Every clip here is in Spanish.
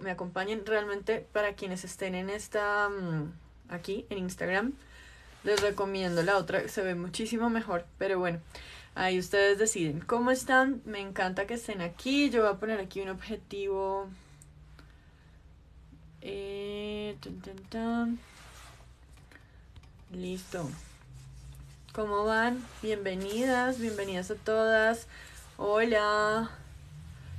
me acompañen. Realmente para quienes estén en esta, mm, aquí en Instagram, les recomiendo la otra, se ve muchísimo mejor, pero bueno. Ahí ustedes deciden cómo están. Me encanta que estén aquí. Yo voy a poner aquí un objetivo. Eh, Listo. ¿Cómo van? Bienvenidas, bienvenidas a todas. Hola.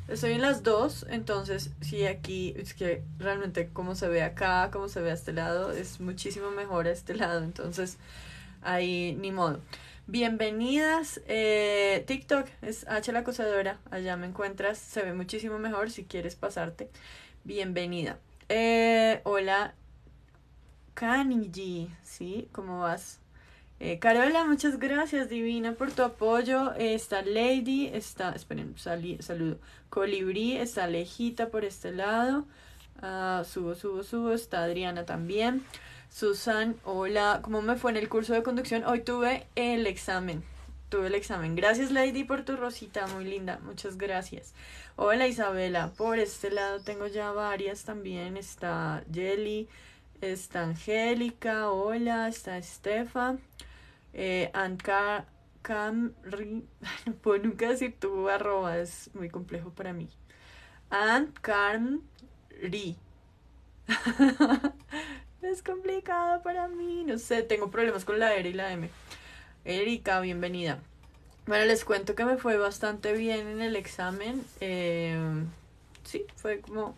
Estoy en las dos, entonces sí, aquí es que realmente como se ve acá, como se ve a este lado, es muchísimo mejor a este lado, entonces ahí ni modo. Bienvenidas, eh, TikTok es H la cosadora, allá me encuentras, se ve muchísimo mejor si quieres pasarte. Bienvenida. Eh, hola, Kaniji, ¿sí? ¿Cómo vas? Eh, Carola, muchas gracias, Divina, por tu apoyo. Eh, está Lady, está, esperen, saludo. Colibrí, está Lejita por este lado. Ah, subo, subo, subo. Está Adriana también. Susan, hola, ¿cómo me fue en el curso de conducción? Hoy tuve el examen. Tuve el examen. Gracias, Lady, por tu rosita, muy linda. Muchas gracias. Hola, Isabela. Por este lado tengo ya varias también. Está Jelly, está Angélica, hola, está Estefa. Eh, Anka Ri, no puedo nunca decir tu arroba, es muy complejo para mí. Ant Ri, es complicado para mí, no sé, tengo problemas con la R y la M. Erika, bienvenida. Bueno, les cuento que me fue bastante bien en el examen. Eh, sí, fue como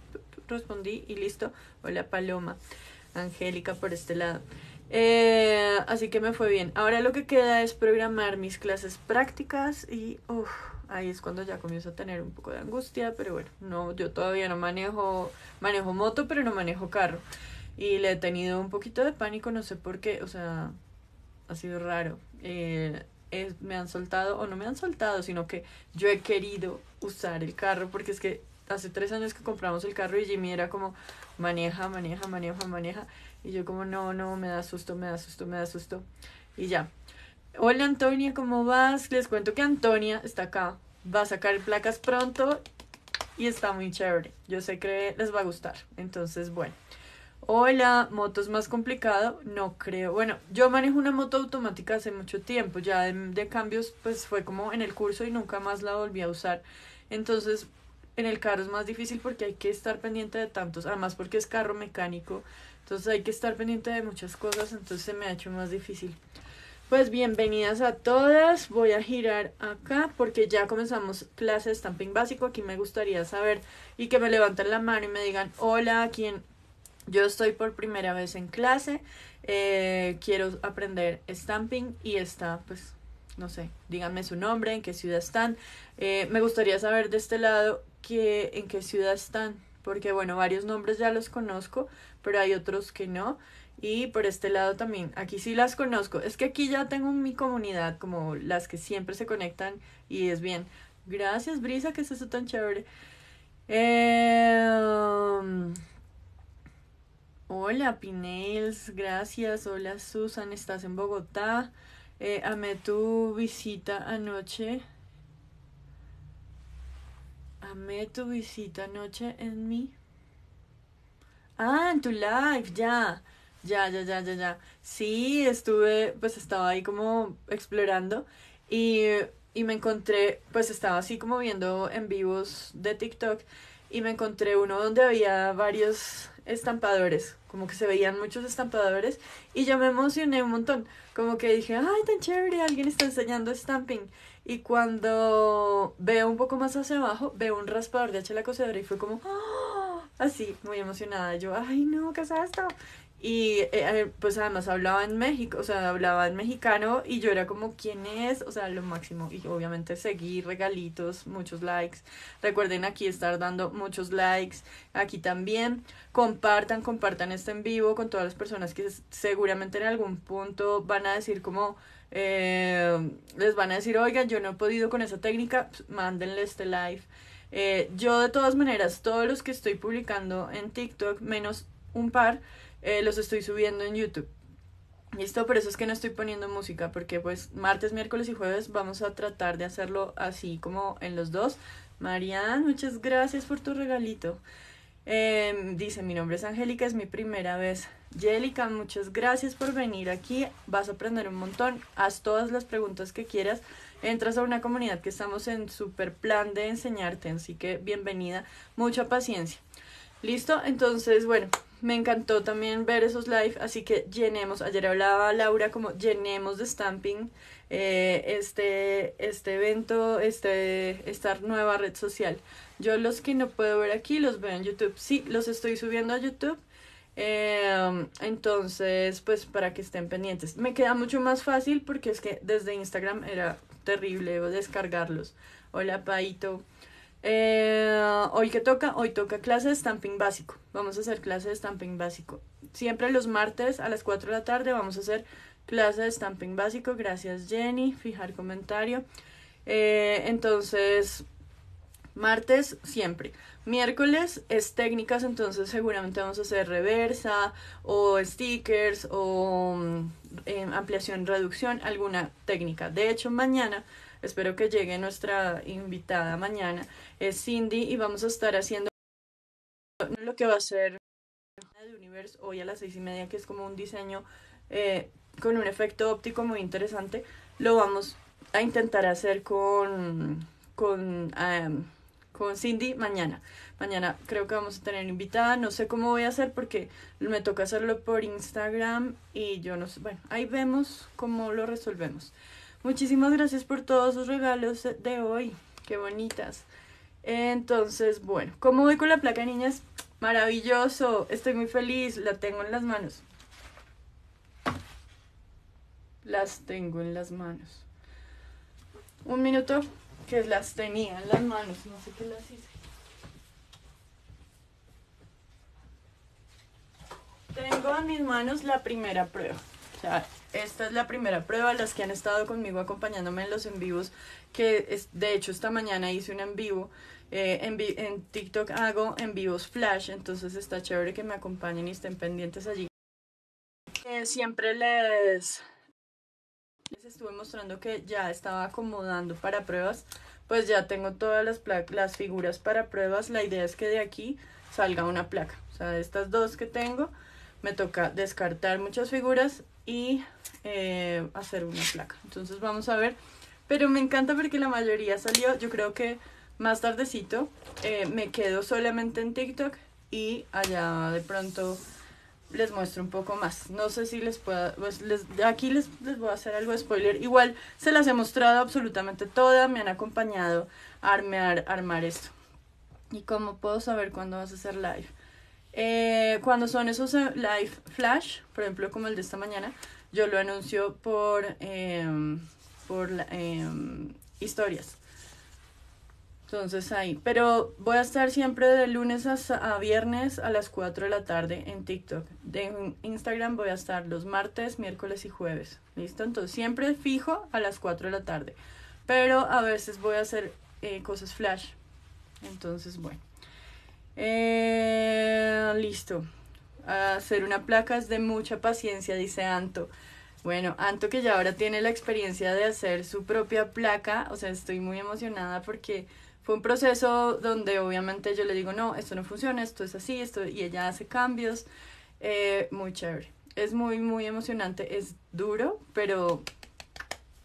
respondí y listo. Hola Paloma, Angélica por este lado. Eh, así que me fue bien. Ahora lo que queda es programar mis clases prácticas y ahí es cuando ya comienzo a tener un poco de angustia, pero bueno, no, yo todavía no manejo, manejo moto, pero no manejo carro. Y le he tenido un poquito de pánico, no sé por qué, o sea, ha sido raro. Eh, me han soltado o no me han soltado, sino que yo he querido usar el carro porque es que hace tres años que compramos el carro y Jimmy era como maneja, maneja, maneja, maneja. Y yo como, no, no, me da susto, me da susto, me da susto. Y ya. Hola Antonia, ¿cómo vas? Les cuento que Antonia está acá. Va a sacar placas pronto y está muy chévere. Yo sé que les va a gustar. Entonces, bueno. Hola, motos más complicado, no creo. Bueno, yo manejo una moto automática hace mucho tiempo, ya de, cambios pues fue como en el curso y nunca más la volví a usar. Entonces, en el carro es más difícil porque hay que estar pendiente de tantos, además porque es carro mecánico, entonces hay que estar pendiente de muchas cosas, entonces se me ha hecho más difícil. Pues bienvenidas a todas. Voy a girar acá porque ya comenzamos clase de stamping básico. Aquí me gustaría saber y que me levanten la mano y me digan, hola, quien Yo estoy por primera vez en clase. Eh, quiero aprender stamping y está, pues, no sé, díganme su nombre, en qué ciudad están. Eh, me gustaría saber de este lado en qué ciudad están, porque bueno, varios nombres ya los conozco pero hay otros que no. Y por este lado también, aquí sí las conozco. Es que aquí ya tengo mi comunidad, como las que siempre se conectan y es bien. Gracias, Brisa, que es eso tan chévere. Em, hola, Pinels, gracias. Hola, Susan, estás en Bogotá. Eh, ame tu visita anoche. ame tu visita anoche en mi Ah, en tu live, ya. Ya, ya, ya, ya, ya. Sí, estuve, pues estaba ahí como explorando y, me encontré, pues estaba así como viendo en vivos de TikTok y me encontré uno donde había varios estampadores, como que se veían muchos estampadores y yo me emocioné un montón, como que dije, ay, tan chévere, alguien está enseñando stamping. Y cuando veo un poco más hacia abajo, veo un raspador de hacha la cocedora y fue como, ah así, muy emocionada. Yo, ay, no, ¿qué es esto? Y eh, eh, pues además hablaba en México, o sea, hablaba en mexicano y yo era como, ¿quién es? O sea, lo máximo. Y obviamente seguí regalitos, muchos likes. Recuerden aquí estar dando muchos likes, aquí también. Compartan, compartan este en vivo con todas las personas que seguramente en algún punto van a decir como, eh, les van a decir, oiga, yo no he podido con esa técnica, pues, mándenle este live. Eh, yo de todas maneras, todos los que estoy publicando en TikTok, menos un par, eh, los estoy subiendo en YouTube. y esto por eso es que no estoy poniendo música, porque pues martes, miércoles y jueves vamos a tratar de hacerlo así como en los dos. Marian, muchas gracias por tu regalito. Em, dice, mi nombre es Angélica, es mi primera vez. Jélica, muchas gracias por venir aquí. Vas a aprender un montón. Haz todas las preguntas que quieras entras a una comunidad que estamos en super plan de enseñarte, así que bienvenida, mucha paciencia. ¿Listo? Entonces, bueno, me encantó también ver esos live, así que llenemos, ayer hablaba Laura como llenemos de stamping eh, este, este evento, este, esta nueva red social. Yo los que no puedo ver aquí los veo en YouTube, sí, los estoy subiendo a YouTube. Em, entonces, pues para que estén pendientes. Me queda mucho más fácil porque es que desde Instagram era terrible descargarlos. Hola, Paito. Eh, hoy que toca, hoy toca clase de stamping básico. Vamos a hacer clase de stamping básico. Siempre los martes a las 4 de la tarde vamos a hacer clase de stamping básico. Gracias Jenny, fijar comentario. Eh, entonces, martes siempre. Miércoles es técnicas, entonces seguramente vamos a hacer reversa o stickers o... Mm, eh, ampliación, reducción, alguna técnica. De hecho, mañana, espero que llegue nuestra invitada mañana, es Cindy y vamos a estar haciendo lo que va a ser hoy a las seis y media, que es como un diseño eh, con un efecto óptico muy interesante. Lo vamos a intentar hacer con, con, con Cindy mañana. Mañana creo que vamos a tener invitada. No sé cómo voy a hacer porque me toca hacerlo por Instagram y yo no sé. Bueno, ahí vemos cómo lo resolvemos. Muchísimas gracias por todos sus regalos de hoy. Qué bonitas. Entonces, bueno, ¿cómo voy con la placa, niñas? Maravilloso. Estoy muy feliz. La tengo en las manos. Las tengo en las manos. Un minuto que las tenía en las manos. No sé qué las hice. Tengo en mis manos la primera prueba. O sea, esta es la primera prueba. Las que han estado conmigo acompañándome en los en vivos, que de hecho esta mañana hice un en vivo. Eh, en, en TikTok hago en vivos flash, entonces está chévere que me acompañen y estén pendientes allí. Eh, siempre les, les estuve mostrando que ya estaba acomodando para pruebas, pues ya tengo todas las, las figuras para pruebas. La idea es que de aquí salga una placa. O sea, estas dos que tengo, me toca descartar muchas figuras y eh, hacer una placa. Entonces vamos a ver. Pero me encanta porque la mayoría salió. Yo creo que más tardecito eh, me quedo solamente en TikTok y allá de pronto les muestro un poco más. No sé si les puedo pues, aquí les, voy a hacer algo de spoiler. Igual se las he mostrado absolutamente todas me han acompañado a armar esto. ¿Y cómo puedo saber cuándo vas a hacer live? Eh, cuando son esos eh, live flash, por ejemplo como el de esta mañana, yo lo anuncio por, em, por em, historias. Entonces ahí, pero voy a estar siempre de lunes a, viernes a las 4 de la tarde en TikTok. En Instagram voy a estar los martes, miércoles y jueves. ¿Listo? Entonces siempre fijo a las 4 de la tarde. Pero a veces voy a hacer eh, cosas flash. Entonces, bueno. Eh, listo. Hacer una placa es de mucha paciencia, dice Anto. Bueno, Anto que ya ahora tiene la experiencia de hacer su propia placa, o sea, estoy muy emocionada porque fue un proceso donde obviamente yo le digo, no, esto no funciona, esto es así, esto, y ella hace cambios. Eh, muy chévere. Es muy, muy emocionante, es duro, pero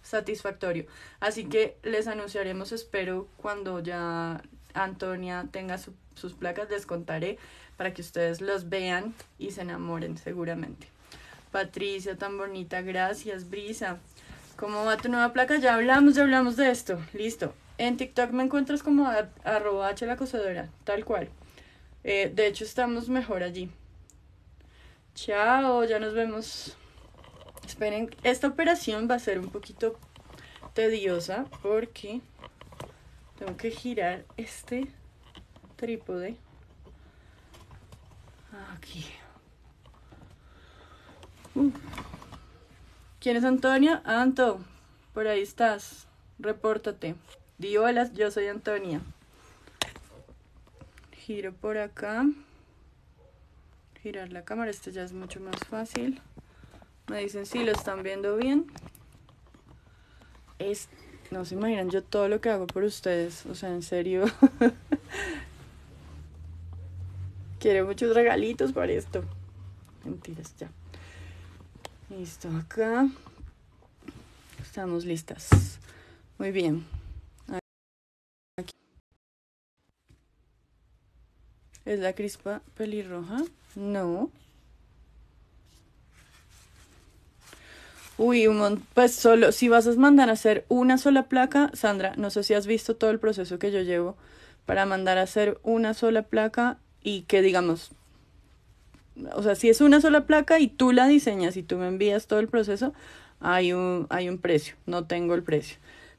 satisfactorio. Así que les anunciaremos, espero, cuando ya Antonia tenga su sus placas les contaré para que ustedes los vean y se enamoren seguramente. Patricia, tan bonita, gracias, Brisa. ¿Cómo va tu nueva placa? Ya hablamos, ya hablamos de esto. Listo. En TikTok me encuentras como a, la tal cual. Eh, de hecho, estamos mejor allí. Chao, ya nos vemos. Esperen, esta operación va a ser un poquito tediosa porque tengo que girar este trípode aquí uh. ¿quién es Antonia? Anto, por ahí estás repórtate di yo soy Antonia giro por acá girar la cámara, esto ya es mucho más fácil me dicen si sí, lo están viendo bien es no se imaginan yo todo lo que hago por ustedes o sea en serio Quiero muchos regalitos para esto. Mentiras, ya. Listo, acá. Estamos listas. Muy bien. Aquí. ¿Es la crispa pelirroja? No. Uy, un pues solo, si vas a mandar a hacer una sola placa, Sandra, no sé si has visto todo el proceso que yo llevo para mandar a hacer una sola placa y que digamos, o sea, si es una sola placa y tú la diseñas y tú me envías todo el proceso, hay un, hay un precio, no tengo el precio,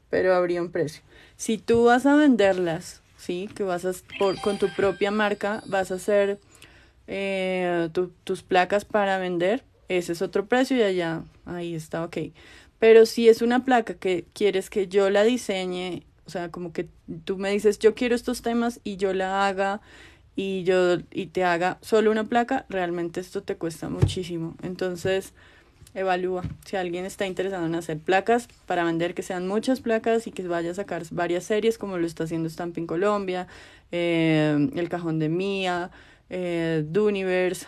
pero habría un precio. Si tú vas a venderlas, ¿sí? Que vas a, por, con tu propia marca, vas a hacer eh, tus placas para vender, ese es otro precio y allá, ahí está, ok. Pero si es una placa que quieres que yo la diseñe, o sea, como que tú me dices, yo quiero estos temas y yo la haga y yo y te haga solo una placa, realmente esto te cuesta muchísimo. Entonces, evalúa si alguien está interesado en hacer placas para vender que sean muchas placas y que vaya a sacar varias series como lo está haciendo Stamping Colombia, eh, El Cajón de Mía, Duniverse,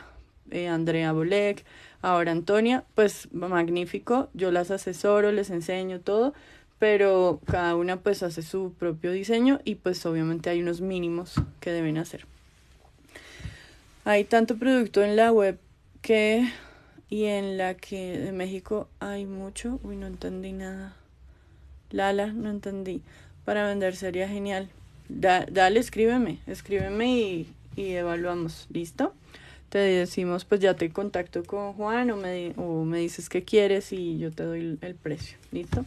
eh, eh, Andrea Bolek, ahora Antonia, pues magnífico, yo las asesoro, les enseño todo, pero cada una pues hace su propio diseño y pues obviamente hay unos mínimos que deben hacer. Hay tanto producto en la web que y en la que de México hay mucho. Uy, no entendí nada. Lala, no entendí. Para vender sería genial. dale, escríbeme, escríbeme y, y, evaluamos. ¿Listo? Te decimos, pues ya te contacto con Juan o me, o me dices qué quieres y yo te doy el precio. ¿Listo?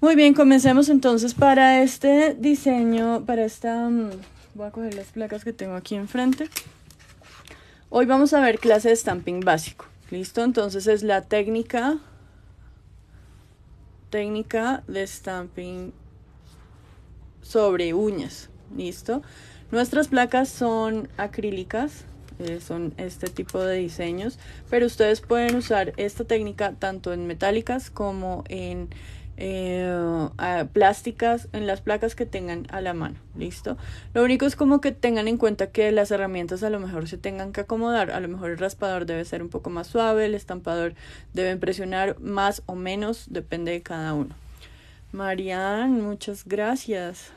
Muy bien, comencemos entonces para este diseño, para esta... Mm, voy a coger las placas que tengo aquí enfrente. Hoy vamos a ver clase de stamping básico. ¿Listo? Entonces es la técnica, técnica de stamping sobre uñas. ¿Listo? Nuestras placas son acrílicas, eh, son este tipo de diseños, pero ustedes pueden usar esta técnica tanto en metálicas como en eh, plásticas en las placas que tengan a la mano, ¿listo? Lo único es como que tengan en cuenta que las herramientas a lo mejor se tengan que acomodar, a lo mejor el raspador debe ser un poco más suave, el estampador debe presionar más o menos, depende de cada uno. Marian, muchas gracias.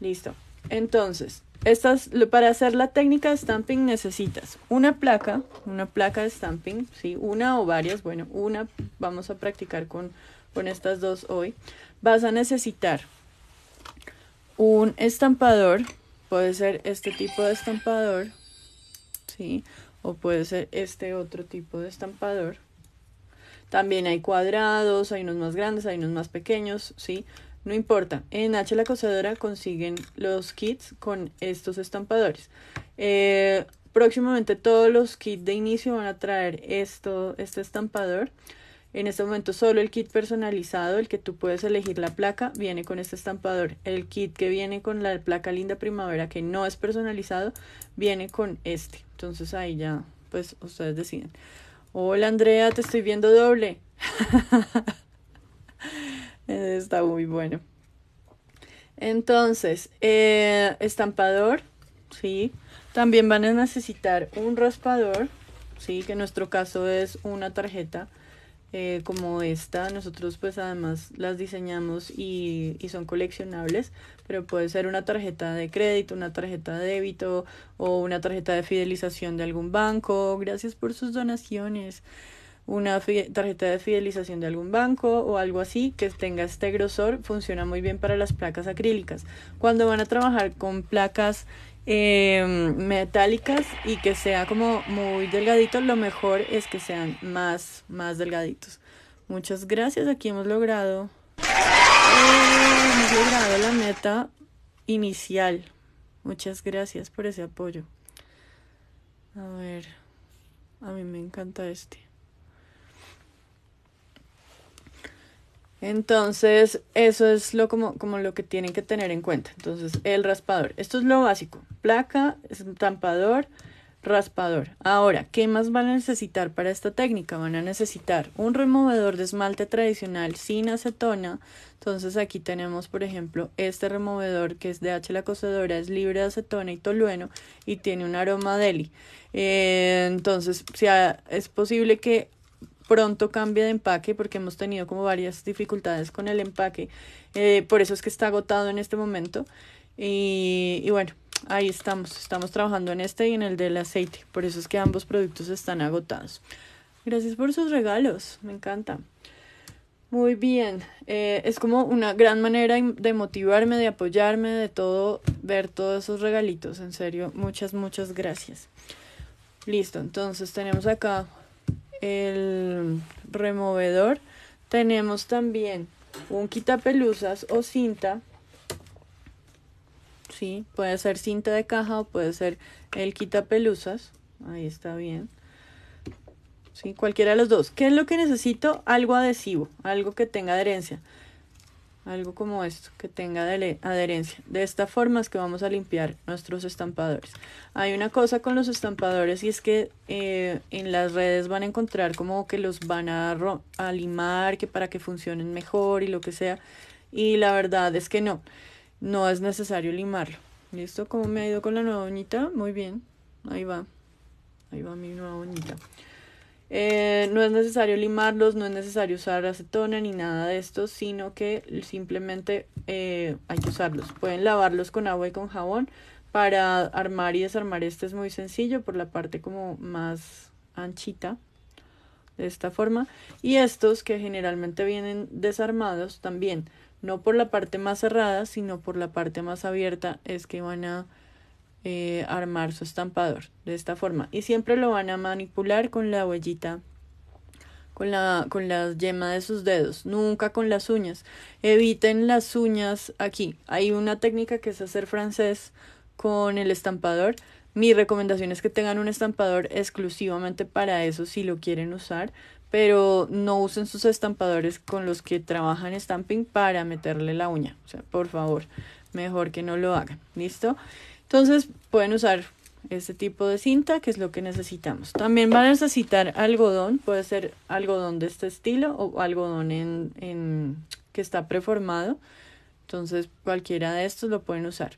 Listo. Entonces, estas, para hacer la técnica de stamping necesitas una placa, una placa de stamping, ¿sí? una o varias, bueno, una vamos a practicar con, con estas dos hoy. Vas a necesitar un estampador, puede ser este tipo de estampador, ¿sí? o puede ser este otro tipo de estampador. También hay cuadrados, hay unos más grandes, hay unos más pequeños, ¿sí? No importa, en H la Cosadora consiguen los kits con estos estampadores. Eh, próximamente todos los kits de inicio van a traer esto, este estampador. En este momento solo el kit personalizado, el que tú puedes elegir la placa, viene con este estampador. El kit que viene con la placa Linda Primavera, que no es personalizado, viene con este. Entonces ahí ya, pues ustedes deciden. Hola Andrea, te estoy viendo doble. Está muy bueno. Entonces, eh, estampador, ¿sí? También van a necesitar un raspador, ¿sí? Que en nuestro caso es una tarjeta eh, como esta. Nosotros pues además las diseñamos y, y, son coleccionables, pero puede ser una tarjeta de crédito, una tarjeta de débito o una tarjeta de fidelización de algún banco. Gracias por sus donaciones una tarjeta de fidelización de algún banco o algo así que tenga este grosor funciona muy bien para las placas acrílicas. Cuando van a trabajar con placas em, metálicas y que sea como muy delgadito, lo mejor es que sean más, más delgaditos. Muchas gracias, aquí hemos logrado, hemos logrado la meta inicial. Muchas gracias por ese apoyo. A ver, a mí me encanta este. Entonces, eso es lo como, como lo que tienen que tener en cuenta. Entonces, el raspador. Esto es lo básico. Placa, estampador, raspador. Ahora, ¿qué más van a necesitar para esta técnica? Van a necesitar un removedor de esmalte tradicional sin acetona. Entonces aquí tenemos, por ejemplo, este removedor que es de H. la Cocedora, es libre de acetona y tolueno y tiene un aroma deli. Eh, entonces, sea, es posible que pronto cambia de empaque porque hemos tenido como varias dificultades con el empaque. Eh, por eso es que está agotado en este momento. Y, bueno, ahí estamos. Estamos trabajando en este y en el del aceite. Por eso es que ambos productos están agotados. Gracias por sus regalos. Me encanta. Muy bien. Eh, es como una gran manera de motivarme, de apoyarme, de todo, ver todos esos regalitos. En serio, muchas, muchas gracias. Listo, entonces tenemos acá el removedor. Tenemos también un quitapelusas o cinta. Sí, puede ser cinta de caja o puede ser el quitapelusas. Ahí está bien. Sí, cualquiera de los dos. ¿Qué es lo que necesito? Algo adhesivo, algo que tenga adherencia algo como esto, que tenga adherencia. De esta forma es que vamos a limpiar nuestros estampadores. Hay una cosa con los estampadores y es que eh, en las redes van a encontrar como que los van a, limar, que para que funcionen mejor y lo que sea. Y la verdad es que no, no es necesario limarlo. ¿Listo? ¿Cómo me ha ido con la nueva bonita Muy bien, ahí va, ahí va mi nueva bonita eh, no es necesario limarlos, no es necesario usar acetona ni nada de esto, sino que simplemente eh, hay que usarlos. Pueden lavarlos con agua y con jabón. Para armar y desarmar este es muy sencillo por la parte como más anchita de esta forma. Y estos que generalmente vienen desarmados también, no por la parte más cerrada, sino por la parte más abierta, es que van a eh, armar su estampador de esta forma. Y siempre lo van a manipular con la huellita con la, con la yema de sus dedos, nunca con las uñas. Eviten las uñas aquí. Hay una técnica que es hacer francés con el estampador. Mi recomendación es que tengan un estampador exclusivamente para eso si lo quieren usar, pero no usen sus estampadores con los que trabajan stamping para meterle la uña. O sea, por favor, mejor que no lo hagan. ¿Listo? Entonces pueden usar este tipo de cinta, que es lo que necesitamos. También van a necesitar algodón, puede ser algodón de este estilo o algodón en, que está preformado. Entonces cualquiera de estos lo pueden usar.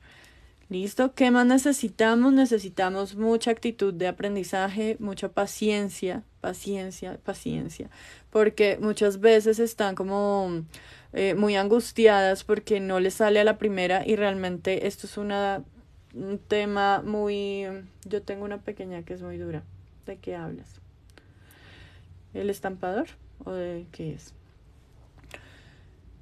Listo, ¿qué más necesitamos? Necesitamos mucha actitud de aprendizaje, mucha paciencia, paciencia, paciencia, porque muchas veces están como eh, muy angustiadas porque no les sale a la primera y realmente esto es una un tema muy... Yo tengo una pequeña que es muy dura. ¿De qué hablas? ¿El estampador o de qué es?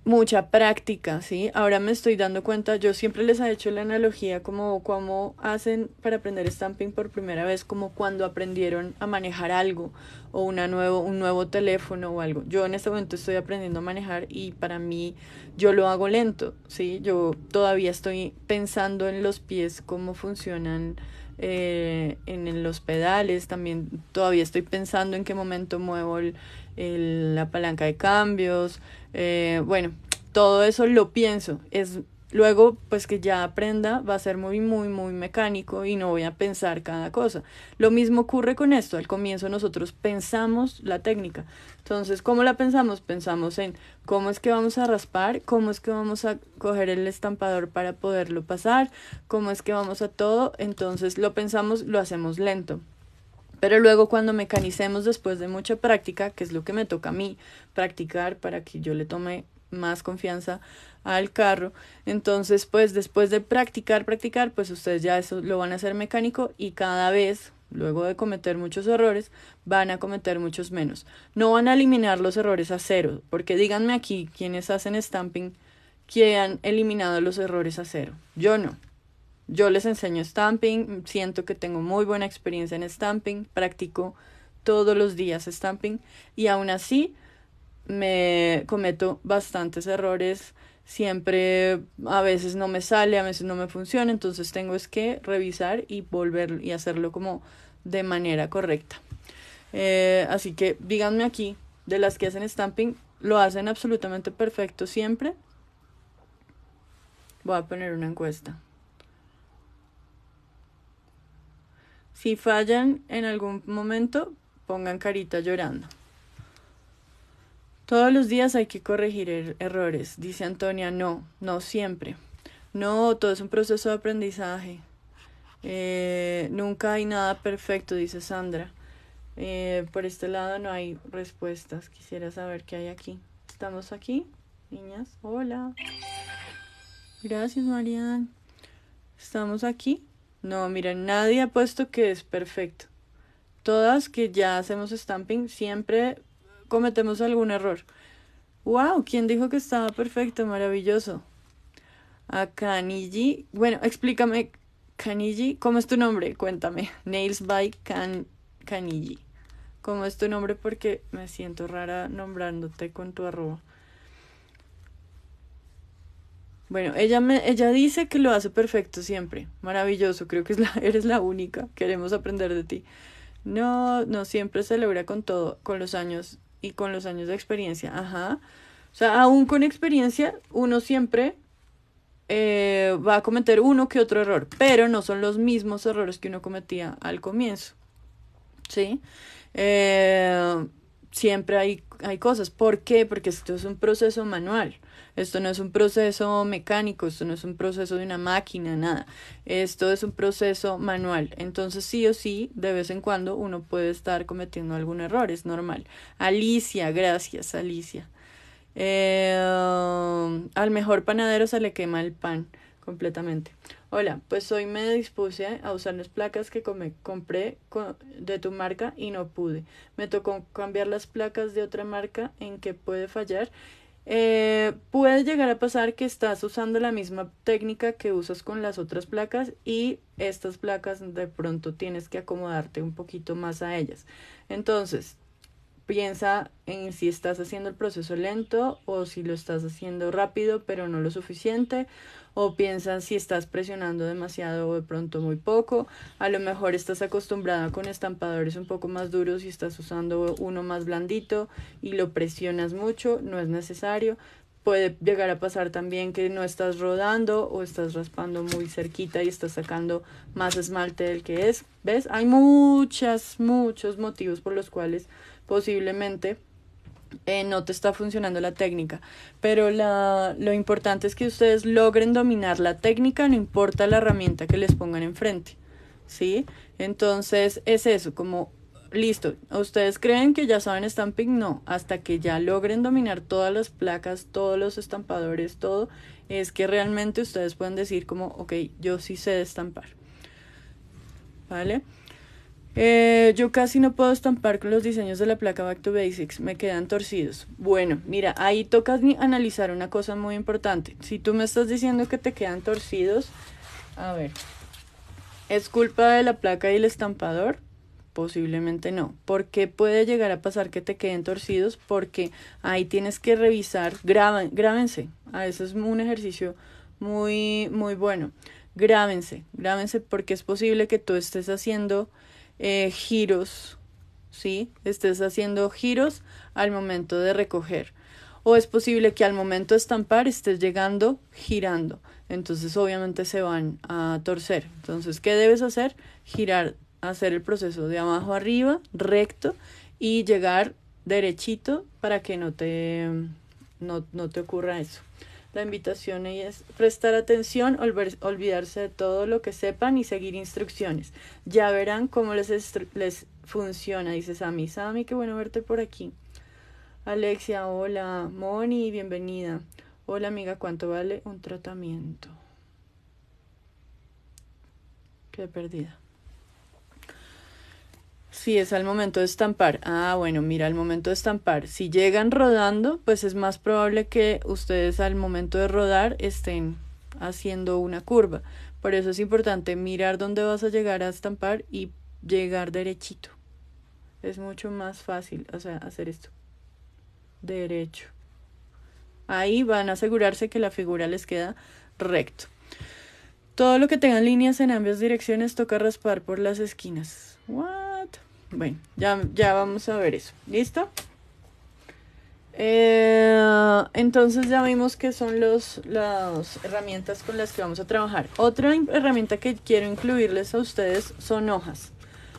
mucha práctica, ¿sí? Ahora me estoy dando cuenta, yo siempre les he hecho la analogía como cómo hacen para aprender stamping por primera vez, como cuando aprendieron a manejar algo o una nuevo, un nuevo teléfono o algo. Yo en este momento estoy aprendiendo a manejar y para mí yo lo hago lento, ¿sí? Yo todavía estoy pensando en los pies, cómo funcionan eh, en, en los pedales, también todavía estoy pensando en qué momento muevo el la palanca de cambios, eh, bueno, todo eso lo pienso. Es, luego, pues que ya aprenda, va a ser muy, muy, muy mecánico y no voy a pensar cada cosa. Lo mismo ocurre con esto. Al comienzo nosotros pensamos la técnica. Entonces, ¿cómo la pensamos? Pensamos en cómo es que vamos a raspar, cómo es que vamos a coger el estampador para poderlo pasar, cómo es que vamos a todo. Entonces, lo pensamos, lo hacemos lento. Pero luego cuando mecanicemos después de mucha práctica, que es lo que me toca a mí, practicar para que yo le tome más confianza al carro. Entonces, pues después de practicar, practicar, pues ustedes ya eso lo van a hacer mecánico y cada vez, luego de cometer muchos errores, van a cometer muchos menos. No van a eliminar los errores a cero, porque díganme aquí quienes hacen stamping que han eliminado los errores a cero. Yo no. Yo les enseño stamping, siento que tengo muy buena experiencia en stamping, practico todos los días stamping y aún así me cometo bastantes errores, siempre a veces no me sale, a veces no me funciona, entonces tengo es que revisar y volver y hacerlo como de manera correcta. Eh, así que díganme aquí, de las que hacen stamping, lo hacen absolutamente perfecto siempre. Voy a poner una encuesta. Si fallan en algún momento, pongan carita llorando. Todos los días hay que corregir er-, errores, dice Antonia. No, no siempre. No, todo es un proceso de aprendizaje. Eh, nunca hay nada perfecto, dice Sandra. Eh, por este lado no hay respuestas. Quisiera saber qué hay aquí. ¿Estamos aquí, niñas? Hola. Gracias, Marian. ¿Estamos aquí? No, mira, nadie ha puesto que es perfecto. Todas que ya hacemos stamping siempre cometemos algún error. ¡Wow! ¿Quién dijo que estaba perfecto? Maravilloso. A Kaniji. Bueno, explícame, Kaniji, ¿cómo es tu nombre? Cuéntame. Nails by Can Kaniji. ¿Cómo es tu nombre? Porque me siento rara nombrándote con tu arroba. Bueno, ella, me, ella dice que lo hace perfecto siempre. Maravilloso, creo que es la, eres la única. Queremos aprender de ti. No, no siempre se logra con todo, con los años y con los años de experiencia. Ajá. O sea, aún con experiencia, uno siempre eh, va a cometer uno que otro error, pero no son los mismos errores que uno cometía al comienzo. ¿Sí? Eh, siempre hay hay cosas. ¿Por qué? Porque esto es un proceso manual. Esto no es un proceso mecánico, esto no es un proceso de una máquina, nada. Esto es un proceso manual. Entonces sí o sí, de vez en cuando uno puede estar cometiendo algún error, es normal. Alicia, gracias, Alicia. Eh, um, al mejor panadero se le quema el pan completamente. Hola, pues hoy me dispuse a usar las placas que compré de tu marca y no pude. Me tocó cambiar las placas de otra marca en que puede fallar. Eh, puede llegar a pasar que estás usando la misma técnica que usas con las otras placas y estas placas de pronto tienes que acomodarte un poquito más a ellas. Entonces, piensa en si estás haciendo el proceso lento o si lo estás haciendo rápido pero no lo suficiente o piensa si estás presionando demasiado o de pronto muy poco. A lo mejor estás acostumbrada con estampadores un poco más duros y estás usando uno más blandito y lo presionas mucho, no es necesario. Puede llegar a pasar también que no estás rodando o estás raspando muy cerquita y estás sacando más esmalte del que es. ¿Ves? Hay muchas, muchos motivos por los cuales posiblemente eh, no te está funcionando la técnica. Pero lo importante es que ustedes logren dominar la técnica, no importa la herramienta que les pongan enfrente. ¿Sí? Entonces es eso, como listo, ¿ustedes creen que ya saben stamping? No, hasta que ya logren dominar todas las placas, todos los estampadores, todo, es que realmente ustedes pueden decir como, ok, yo sí sé estampar. ¿Vale? Eh, yo casi no puedo estampar con los diseños de la placa Back to Basics, me quedan torcidos. Bueno, mira, ahí toca analizar una cosa muy importante. Si tú me estás diciendo que te quedan torcidos, a ver, ¿es culpa de la placa y el estampador? Posiblemente no. ¿Por qué puede llegar a pasar que te queden torcidos? Porque ahí tienes que revisar, grábense. A ah, eso es un ejercicio muy, muy bueno. Grábense, grábense porque es posible que tú estés haciendo eh, giros, ¿sí? Estés haciendo giros al momento de recoger. O es posible que al momento de estampar estés llegando girando. Entonces obviamente se van a torcer. Entonces, ¿qué debes hacer? Girar, hacer el proceso de abajo arriba, recto y llegar derechito para que no te, no, no te ocurra eso. La invitación es prestar atención, olvidarse de todo lo que sepan y seguir instrucciones. Ya verán cómo les, les funciona, dice Sami. Sami, qué bueno verte por aquí. Alexia, hola. Moni, bienvenida. Hola amiga, ¿cuánto vale un tratamiento? Qué perdida. Si es al momento de estampar. Ah, bueno, mira, al momento de estampar. Si llegan rodando, pues es más probable que ustedes al momento de rodar estén haciendo una curva. Por eso es importante mirar dónde vas a llegar a estampar y llegar derechito. Es mucho más fácil, o sea, hacer esto. Derecho. Ahí van a asegurarse que la figura les queda recto. Todo lo que tengan líneas en ambas direcciones toca raspar por las esquinas. Bueno, ya, ya vamos a ver eso. ¿Listo? Eh, entonces ya vimos que son los, las herramientas con las que vamos a trabajar. Otra herramienta que quiero incluirles a ustedes son hojas.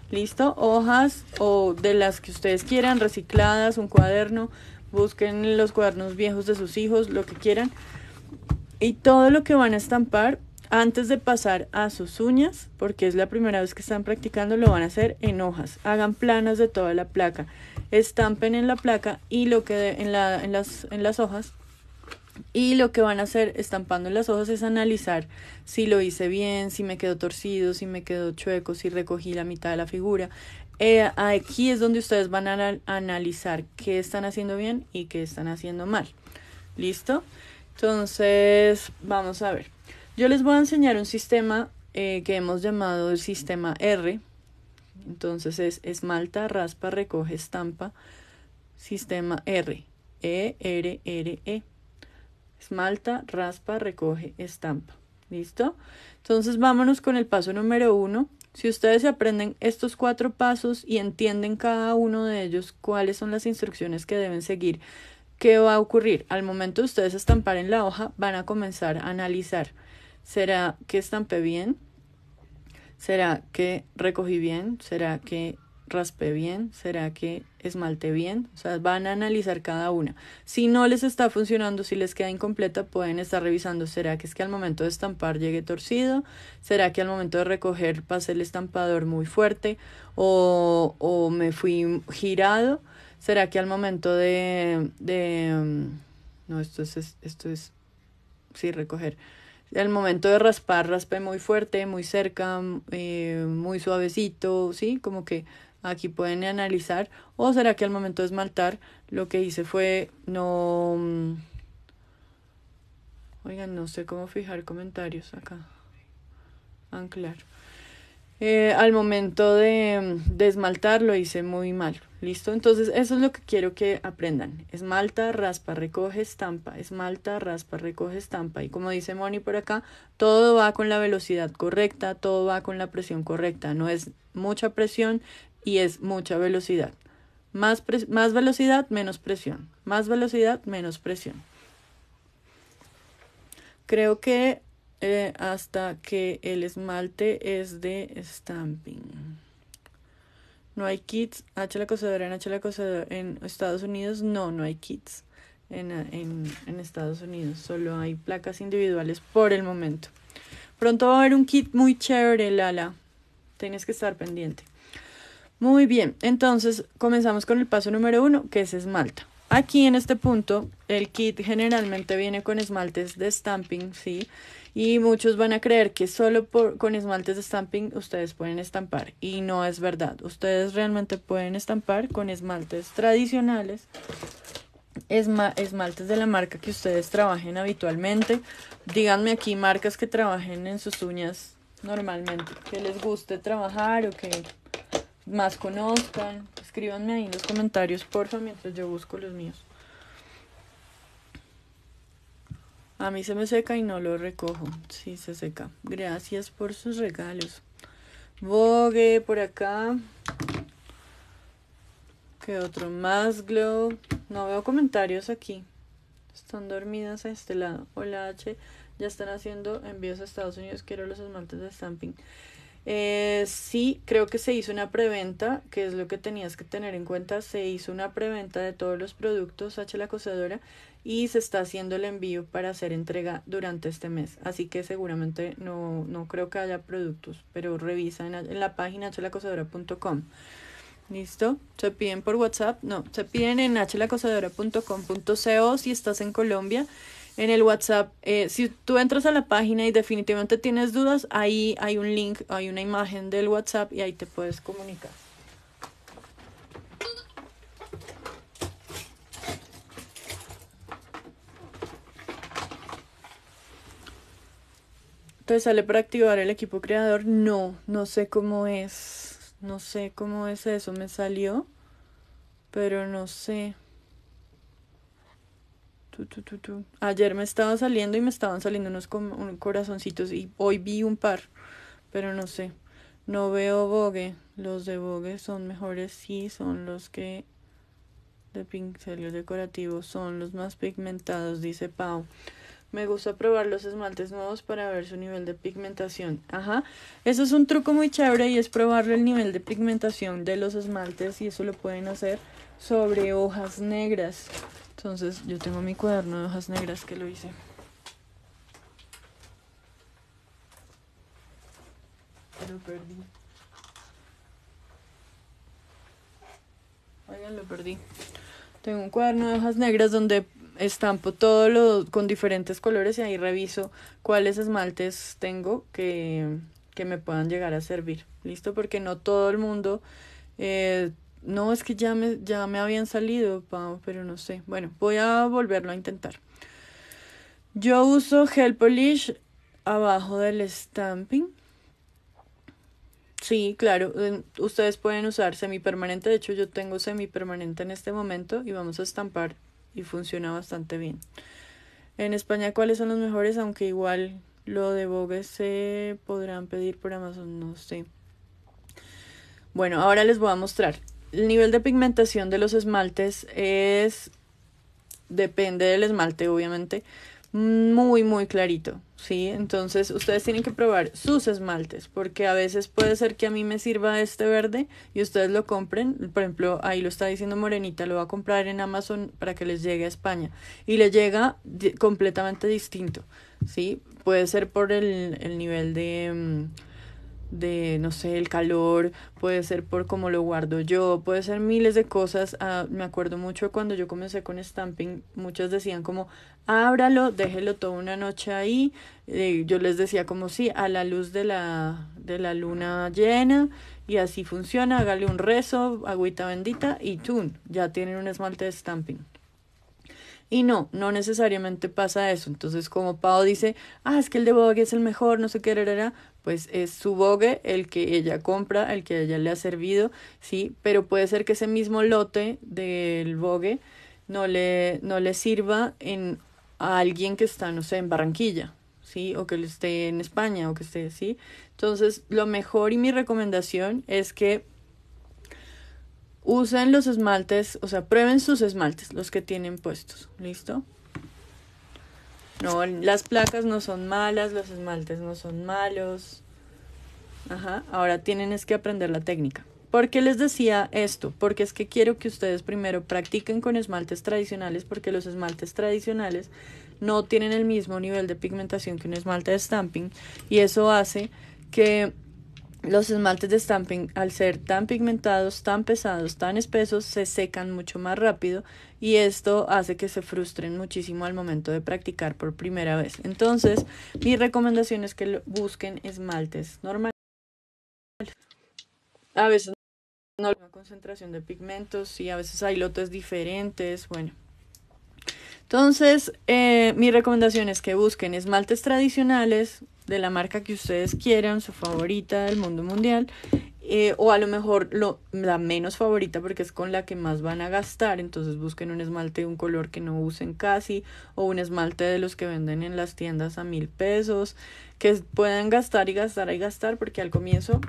¿Listo? Hojas o de las que ustedes quieran, recicladas, un cuaderno, busquen los cuadernos viejos de sus hijos, lo que quieran. Y todo lo que van a estampar antes de pasar a sus uñas, porque es la primera vez que están practicando, lo van a hacer en hojas. Hagan planas de toda la placa. Estampen en la placa y lo que en, las, hojas. Y lo que van a hacer estampando en las hojas es analizar si lo hice bien, si me quedó torcido, si me quedó chueco, si recogí la mitad de la figura. Eh, aquí es donde ustedes van a analizar qué están haciendo bien y qué están haciendo mal. ¿Listo? Entonces, vamos a ver. Yo les voy a enseñar un sistema eh, que hemos llamado el sistema R. Entonces es esmalta, raspa, recoge, estampa, sistema R. E, R, R, E. Esmalta, raspa, recoge, estampa. ¿Listo? Entonces vámonos con el paso número uno. Si ustedes aprenden estos cuatro pasos y entienden cada uno de ellos, cuáles son las instrucciones que deben seguir, ¿qué va a ocurrir? Al momento de ustedes estampar en la hoja, van a comenzar a analizar ¿Será que estampé bien? ¿Será que recogí bien? ¿Será que raspé bien? ¿Será que esmalte bien? O sea, van a analizar cada una. Si no les está funcionando, si les queda incompleta, pueden estar revisando. ¿Será que es que al momento de estampar llegué torcido? ¿Será que al momento de recoger pasé el estampador muy fuerte? ¿O, o me fui girado? ¿Será que al momento de... de mm, no, esto es, esto es... Sí, recoger al momento de raspar, raspe muy fuerte, muy cerca, eh, muy suavecito, ¿sí? Como que aquí pueden analizar. O será que al momento de esmaltar, lo que hice fue no... Mm, oigan, no sé cómo fijar comentarios acá. Anclar. Eh, al momento de, esmaltar lo hice muy mal. ¿Listo? Entonces eso es lo que quiero que aprendan. Esmalta, raspa, recoge, estampa. Esmalta, raspa, recoge, estampa. Y como dice Moni por acá, todo va con la velocidad correcta, todo va con la presión correcta. No es mucha presión y es mucha velocidad. Más, más velocidad, menos presión. Más velocidad, menos presión. Creo que eh, hasta que el esmalte es de stamping. No hay kits. H la en H la en Estados Unidos. No, no hay kits en, en, en Estados Unidos. Solo hay placas individuales por el momento. Pronto va a haber un kit muy chévere, Lala. Tienes que estar pendiente. Muy bien, entonces comenzamos con el paso número uno, que es esmalte. Aquí en este punto, el kit generalmente viene con esmaltes de stamping, ¿sí? Y muchos van a creer que solo con esmaltes de stamping ustedes pueden estampar. Y no es verdad. Ustedes realmente pueden estampar con esmaltes tradicionales. esmaltes de la marca que ustedes trabajen habitualmente. Díganme aquí marcas que trabajen en sus uñas normalmente. Que les guste trabajar o que más conozcan. Escríbanme ahí en los comentarios, porfa, mientras yo busco los míos. A mí se me seca y no lo recojo. Sí, se seca. Gracias por sus regalos. Vogue por acá. ¿Qué otro más? Glow. No veo comentarios aquí. Están dormidas a este lado. Hola H. Ya están haciendo envíos a Estados Unidos. Quiero los esmaltes de stamping. Eh, sí, creo que se hizo una preventa, que es lo que tenías que tener en cuenta. Se hizo una preventa de todos los productos H la cosedora y se está haciendo el envío para hacer entrega durante este mes. Así que seguramente no, no creo que haya productos, pero revisa en, la página hlacosadora.com, ¿Listo? Se piden por WhatsApp, no, se piden en hlacosadora.com.co si estás en Colombia. En el WhatsApp, eh, si tú entras a la página y definitivamente tienes dudas, ahí hay un link, hay una imagen del WhatsApp y ahí te puedes comunicar. Entonces sale para activar el equipo creador? No, no sé cómo es. No sé cómo es eso. Me salió. Pero no sé. Tu, tu, tu, Ayer me estaba saliendo y me estaban saliendo unos, corazoncitos. Y hoy vi un par. Pero no sé. No veo Vogue. Los de Vogue son mejores. Sí, son los que. De pinceles decorativos. Son los más pigmentados, dice Pau. Me gusta probar los esmaltes nuevos para ver su nivel de pigmentación. Ajá. Eso es un truco muy chévere y es probarle el nivel de pigmentación de los esmaltes y eso lo pueden hacer sobre hojas negras. Entonces yo tengo mi cuaderno de hojas negras que lo hice. Lo perdí. Oigan, lo perdí. Tengo un cuaderno de hojas negras donde estampo todo lo con diferentes colores y ahí reviso cuáles esmaltes tengo que, que me puedan llegar a servir. ¿Listo? Porque no todo el mundo... Eh, no, es que ya me, ya me habían salido, pero no sé. Bueno, voy a volverlo a intentar. Yo uso gel polish abajo del stamping. Sí, claro, ustedes pueden usar semipermanente. De hecho, yo tengo semipermanente en este momento y vamos a estampar y funciona bastante bien. En España, ¿cuáles son los mejores? Aunque igual lo de bogue se podrán pedir por Amazon, no sé. Bueno, ahora les voy a mostrar. El nivel de pigmentación de los esmaltes es... Depende del esmalte, obviamente muy, muy clarito, ¿sí? Entonces ustedes tienen que probar sus esmaltes, porque a veces puede ser que a mí me sirva este verde y ustedes lo compren, por ejemplo, ahí lo está diciendo Morenita, lo va a comprar en Amazon para que les llegue a España y le llega completamente distinto, ¿sí? Puede ser por el nivel de... Mm, de, no sé, el calor, puede ser por cómo lo guardo yo, puede ser miles de cosas. Ah, me acuerdo mucho cuando yo comencé con stamping, muchos decían como, ábralo, déjelo toda una noche ahí. Eh, yo les decía como, sí, a la luz de la, de la luna llena, y así funciona, hágale un rezo, agüita bendita, y tune ya tienen un esmalte de stamping. Y no, no necesariamente pasa eso. Entonces, como Pau dice, ah, es que el de Vogue es el mejor, no sé qué, era pues es su bogue el que ella compra, el que a ella le ha servido, sí, pero puede ser que ese mismo lote del bogue no le, no le sirva en, a alguien que está, no sé, en Barranquilla, ¿sí? O que esté en España o que esté, así. Entonces, lo mejor y mi recomendación es que usen los esmaltes, o sea, prueben sus esmaltes, los que tienen puestos, ¿listo? No, las placas no son malas, los esmaltes no son malos. Ajá, ahora tienen es que aprender la técnica. ¿Por qué les decía esto? Porque es que quiero que ustedes primero practiquen con esmaltes tradicionales porque los esmaltes tradicionales no tienen el mismo nivel de pigmentación que un esmalte de stamping y eso hace que los esmaltes de stamping al ser tan pigmentados, tan pesados, tan espesos, se secan mucho más rápido y esto hace que se frustren muchísimo al momento de practicar por primera vez. Entonces, mi recomendación es que busquen esmaltes normales. A veces no hay una concentración de pigmentos y a veces hay lotes diferentes, bueno. Entonces, eh, mi recomendación es que busquen esmaltes tradicionales, de la marca que ustedes quieran, su favorita del mundo mundial, eh, o a lo mejor lo, la menos favorita porque es con la que más van a gastar, entonces busquen un esmalte de un color que no usen casi, o un esmalte de los que venden en las tiendas a mil pesos, que puedan gastar y gastar y gastar, porque al comienzo,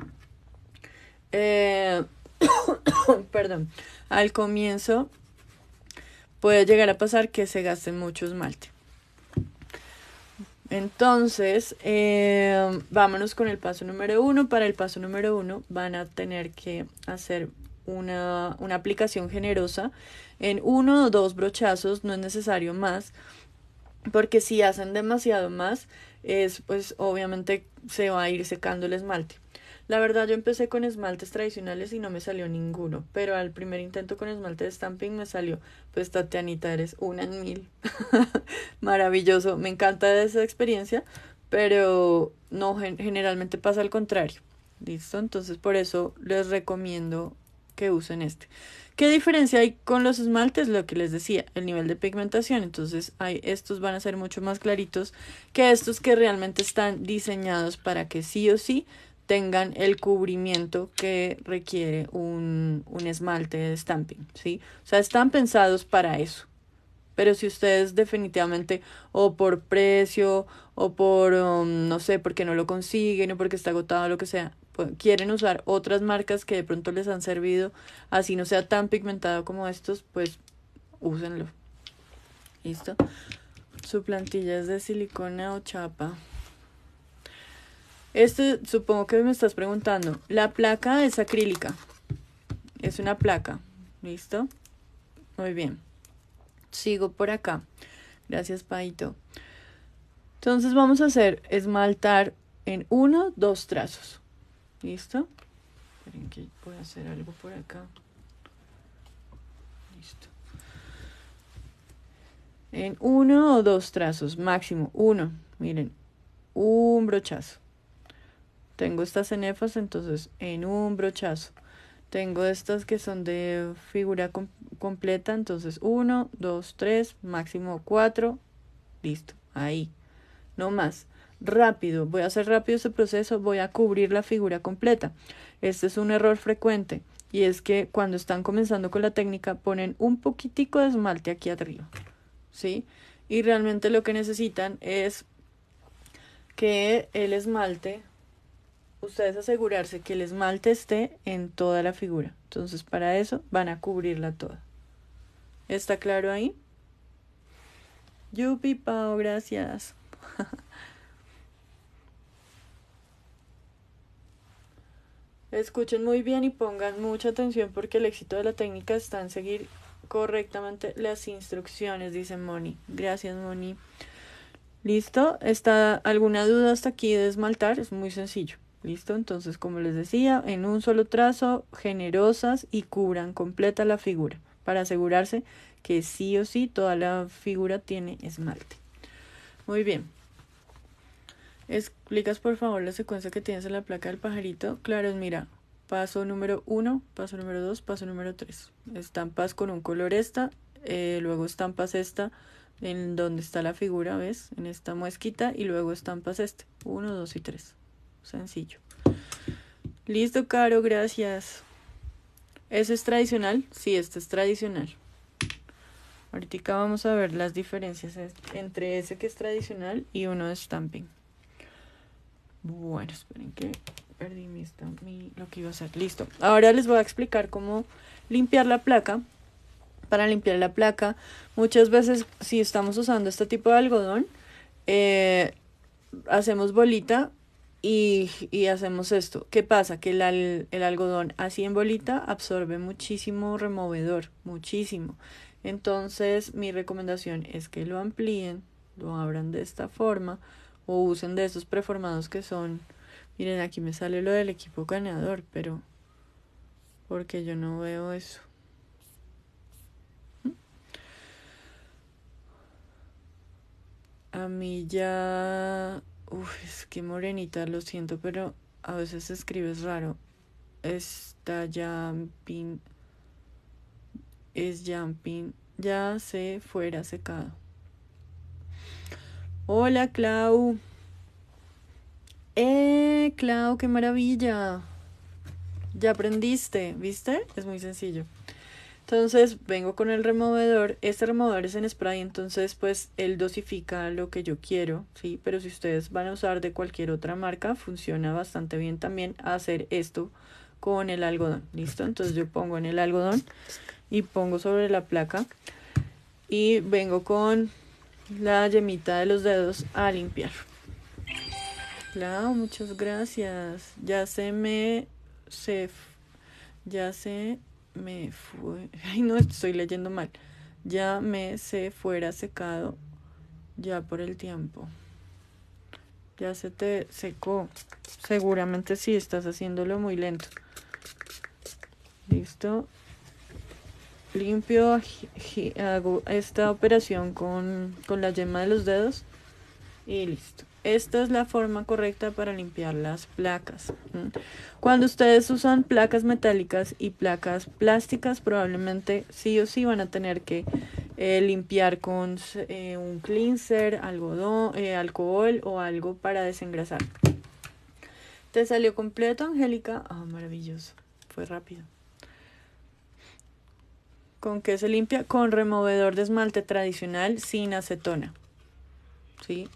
eh, perdón, al comienzo puede llegar a pasar que se gaste mucho esmalte. Entonces, em, vámonos con el paso número uno. Para el paso número uno van a tener que hacer una, aplicación generosa en uno o dos brochazos, no es necesario más, porque si hacen demasiado más, es pues obviamente se va a ir secando el esmalte. La verdad yo empecé con esmaltes tradicionales y no me salió ninguno, pero al primer intento con esmalte de stamping me salió, pues Tatianita eres una en mil. Maravilloso, me encanta esa experiencia, pero no, generalmente pasa al contrario. ¿Listo? Entonces por eso les recomiendo que usen este. ¿Qué diferencia hay con los esmaltes? Lo que les decía, el nivel de pigmentación. Entonces, hay, estos van a ser mucho más claritos que estos que realmente están diseñados para que sí o sí tengan el cubrimiento que requiere un, esmalte de stamping, ¿sí? O sea, están pensados para eso. Pero si ustedes definitivamente o por precio o por, um, no sé, porque no lo consiguen o porque está agotado lo que sea, quieren usar otras marcas que de pronto les han servido, así no sea tan pigmentado como estos, pues úsenlo. ¿Listo? Su plantilla es de silicona o chapa. Este, supongo que me estás preguntando. La placa es acrílica. Es una placa. ¿Listo? Muy bien. Sigo por acá. Gracias, Paito. Entonces vamos a hacer esmaltar en uno, dos trazos. ¿Listo? Esperen que voy a hacer algo por acá. Listo. En uno o dos trazos, máximo. Uno. Miren, un brochazo. Tengo estas cenefas, entonces en un brochazo. Tengo estas que son de figura completa, entonces 1, dos, tres, máximo 4. Listo, ahí. No más. Rápido, voy a hacer rápido ese proceso, voy a cubrir la figura completa. Este es un error frecuente y es que cuando están comenzando con la técnica ponen un poquitico de esmalte aquí arriba. ¿Sí? Y realmente lo que necesitan es que el esmalte ustedes asegurarse que el esmalte esté en toda la figura. Entonces para eso van a cubrirla toda. ¿Está claro ahí? Yupi, Pau, gracias. Escuchen muy bien y pongan mucha atención porque el éxito de la técnica está en seguir correctamente las instrucciones, dice Moni. Gracias, Moni. ¿Listo? ¿Está alguna duda hasta aquí de esmaltar? Es muy sencillo. ¿Listo? Entonces, como les decía, en un solo trazo, generosas y cubran completa la figura para asegurarse que sí o sí toda la figura tiene esmalte. Muy bien. ¿Explicas por favor la secuencia que tienes en la placa del pajarito? Claro, mira, paso número uno paso número dos, paso número tres Estampas con un color esta, eh, luego estampas esta en donde está la figura, ¿ves? En esta muesquita y luego estampas este, Uno, dos y tres sencillo. Listo, Caro, gracias. ¿Eso es tradicional? Sí, este es tradicional. Ahorita vamos a ver las diferencias entre ese que es tradicional y uno de stamping. Bueno, esperen que perdí mi, stamping lo que iba a hacer. Listo. Ahora les voy a explicar cómo limpiar la placa. Para limpiar la placa, muchas veces si estamos usando este tipo de algodón, eh, hacemos bolita y, hacemos esto. ¿Qué pasa? Que el, el algodón así en bolita absorbe muchísimo removedor, muchísimo. Entonces mi recomendación es que lo amplíen, lo abran de esta forma o usen de estos preformados que son... Miren, aquí me sale lo del equipo ganador, pero... Porque yo no veo eso. ¿Mm? A mí ya Uf, es que morenita, lo siento, pero a veces escribes raro. Está jumping. Es jumping. Ya se fuera secado. Hola, Clau. ¡Eh, Clau, qué maravilla! Ya aprendiste, ¿viste? Es muy sencillo. Entonces vengo con el removedor. Este removedor es en spray, entonces pues él dosifica lo que yo quiero, ¿sí? Pero si ustedes van a usar de cualquier otra marca, funciona bastante bien también hacer esto con el algodón, ¿listo? Entonces yo pongo en el algodón y pongo sobre la placa y vengo con la yemita de los dedos a limpiar. Claro, muchas gracias. Ya se me... se... ya se me fue... Ay, no, estoy leyendo mal. Ya me se fuera secado ya por el tiempo. Ya se te secó. Seguramente si estás haciéndolo muy lento. Listo. Limpio, hago esta operación con, con la yema de los dedos y listo. Esta es la forma correcta para limpiar las placas. Cuando ustedes usan placas metálicas y placas plásticas, probablemente sí o sí van a tener que eh, limpiar con eh, un cleanser, algodón, eh, alcohol o algo para desengrasar. ¿Te salió completo, Angélica? Ah, maravilloso. Fue rápido. ¿Con qué se limpia? Con removedor de esmalte tradicional sin acetona.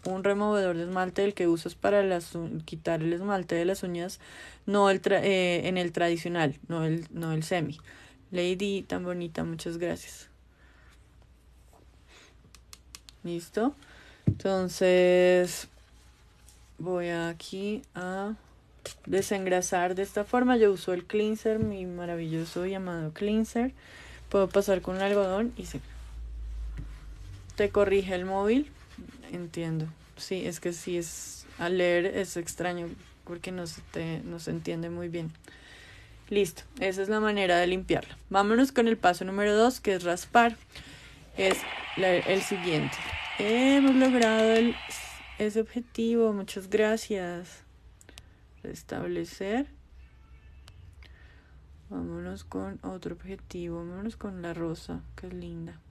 Un removedor de esmalte el que usas para quitar el esmalte de las uñas, no eh, en el tradicional, no el, no el semi. Lady, tan bonita, muchas gracias. ¿Listo? Entonces, voy aquí a desengrasar de esta forma. Yo uso el cleanser, mi maravilloso llamado cleanser. Puedo pasar con un algodón y se... Te corrige el móvil Entiendo. Sí, es que sí es al leer es extraño porque no se, no se entiende muy bien. Listo, esa es la manera de limpiarlo. Vámonos con el paso número dos que es raspar. Es el siguiente. Hemos logrado ese objetivo, muchas gracias. Restablecer. Vámonos con otro objetivo, vámonos con la rosa, que es linda.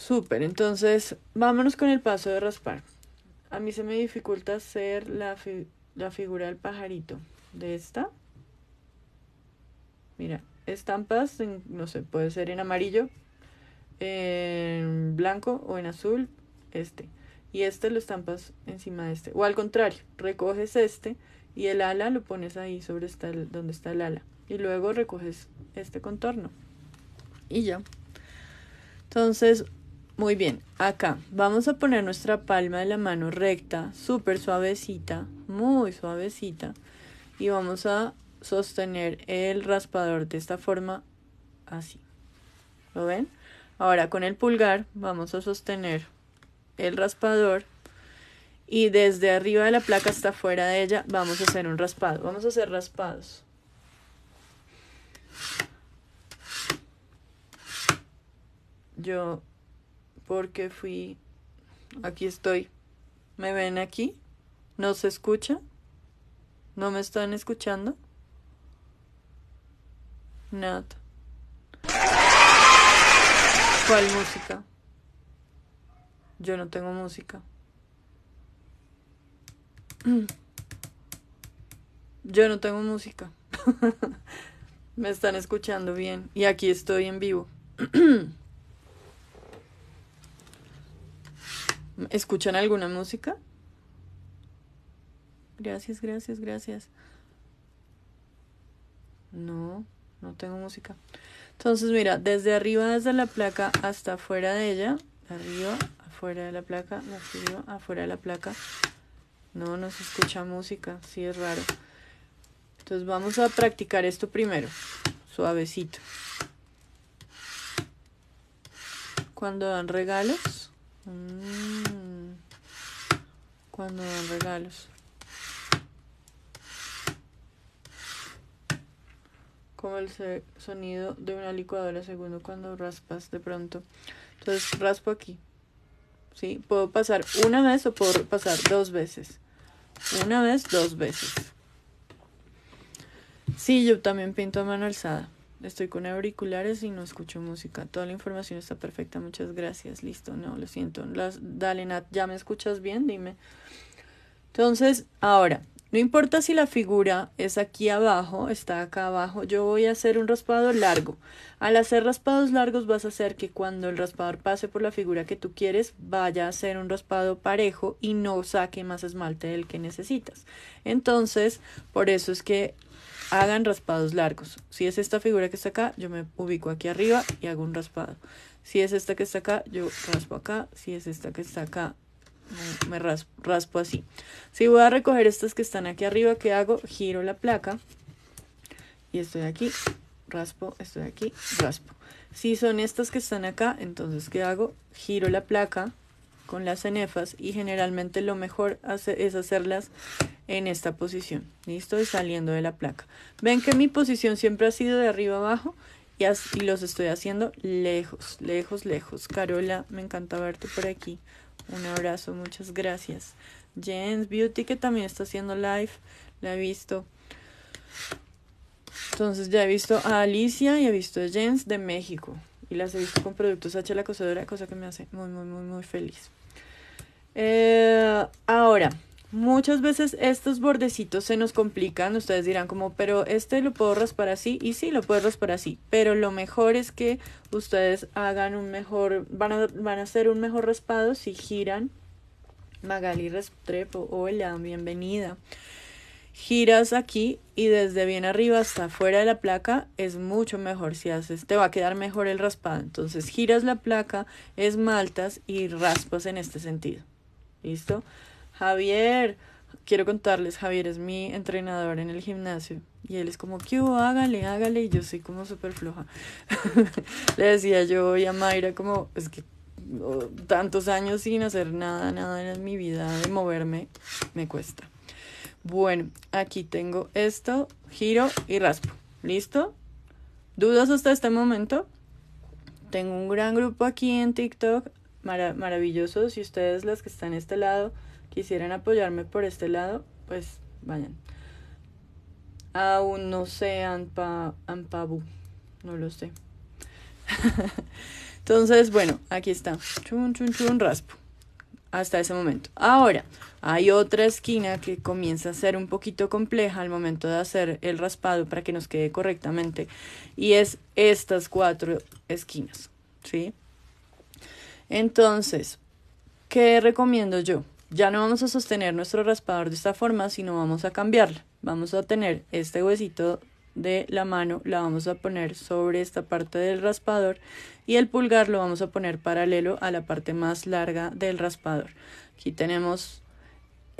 Súper, entonces vámonos con el paso de raspar. A mí se me dificulta hacer la, figura del pajarito de esta. Mira, estampas, no sé, puede ser en amarillo, en blanco o en azul, este. Y este lo estampas encima de este. O al contrario, recoges este y el ala lo pones ahí sobre esta, donde está el ala. Y luego recoges este contorno. Y ya. Entonces, muy bien, acá vamos a poner nuestra palma de la mano recta, súper suavecita, muy suavecita. Y vamos a sostener el raspador de esta forma, así. ¿Lo ven? Ahora con el pulgar vamos a sostener el raspador y desde arriba de la placa hasta fuera de ella vamos a hacer un raspado. Vamos a hacer raspados. Yo porque fui... Aquí estoy. ¿Me ven aquí? ¿No se escucha? ¿No me están escuchando? Nada. ¿Cuál música? Yo no tengo música. Yo no tengo música. me están escuchando bien. Y aquí estoy en vivo. ¿Escuchan alguna música? Gracias, gracias, gracias. No, no tengo música. Entonces, mira, desde arriba, desde la placa hasta afuera de ella, arriba, afuera de la placa, arriba, afuera de la placa. No, no se escucha música, sí es raro. Entonces vamos a practicar esto primero, suavecito. Cuando dan regalos, Mm. Cuando dan regalos. Como el sonido de una licuadora, segundo cuando raspas de pronto. Entonces raspo aquí. ¿Sí? Puedo pasar una vez o puedo pasar dos veces. Una vez, dos veces. Sí, yo también pinto a mano alzada. Estoy con auriculares y no escucho música. Toda la información está perfecta. Muchas gracias. Listo. No, lo siento. Las, dale, Nat. ¿Ya me escuchas bien? Dime. Entonces, ahora, no importa si la figura es aquí abajo, está acá abajo, yo voy a hacer un raspado largo. Al hacer raspados largos vas a hacer que cuando el raspador pase por la figura que tú quieres, vaya a hacer un raspado parejo y no saque más esmalte del que necesitas. Entonces, por eso es que hagan raspados largos. Si es esta figura que está acá, yo me ubico aquí arriba y hago un raspado. Si es esta que está acá, yo raspo acá. Si es esta que está acá, me, raspo, raspo así. Si voy a recoger estas que están aquí arriba, ¿qué hago? Giro la placa y estoy aquí, raspo, estoy aquí, raspo. Si son estas que están acá, entonces ¿qué hago? Giro la placa con las cenefas y generalmente lo mejor es hacerlas en esta posición. Listo, y saliendo de la placa. Ven que mi posición siempre ha sido de arriba abajo y, los estoy haciendo lejos, lejos, lejos. Carola, me encanta verte por aquí. Un abrazo, muchas gracias. Jens Beauty que también está haciendo live, la he visto. Entonces ya he visto a Alicia y he visto a Jens de México. Y las he visto con productos H la cosedora, cosa que me hace muy, muy, muy, muy feliz. Eh, ahora, muchas veces estos bordecitos se nos complican. Ustedes dirán como, pero este lo puedo raspar así. Y sí, lo puedo raspar así. Pero lo mejor es que ustedes hagan un mejor, van a, hacer un mejor raspado si giran. Magali Restrepo, hola, bienvenida. Giras aquí y desde bien arriba hasta fuera de la placa es mucho mejor si haces, te va a quedar mejor el raspado. Entonces giras la placa, esmaltas y raspas en este sentido. ¿Listo? Javier, quiero contarles, Javier es mi entrenador en el gimnasio. Y él es como, que hágale, hágale. Y yo soy como súper floja. Le decía yo y a Mayra como, es que oh, tantos años sin hacer nada, nada en mi vida de moverme, me cuesta. Bueno, aquí tengo esto, giro y raspo. ¿Listo? ¿Dudas hasta este momento? Tengo un gran grupo aquí en TikTok maravilloso. Si ustedes las que están a este lado quisieran apoyarme por este lado, pues vayan. Aún no sé un no lo sé. Entonces, bueno, aquí está. Chun, chun, chun, raspo. Hasta ese momento. Ahora, hay otra esquina que comienza a ser un poquito compleja al momento de hacer el raspado para que nos quede correctamente. Y es estas cuatro esquinas. ¿Sí? Entonces, ¿qué recomiendo yo? Ya no vamos a sostener nuestro raspador de esta forma, sino vamos a cambiarla. Vamos a tener este huesito de la mano, la vamos a poner sobre esta parte del raspador y el pulgar lo vamos a poner paralelo a la parte más larga del raspador. Aquí tenemos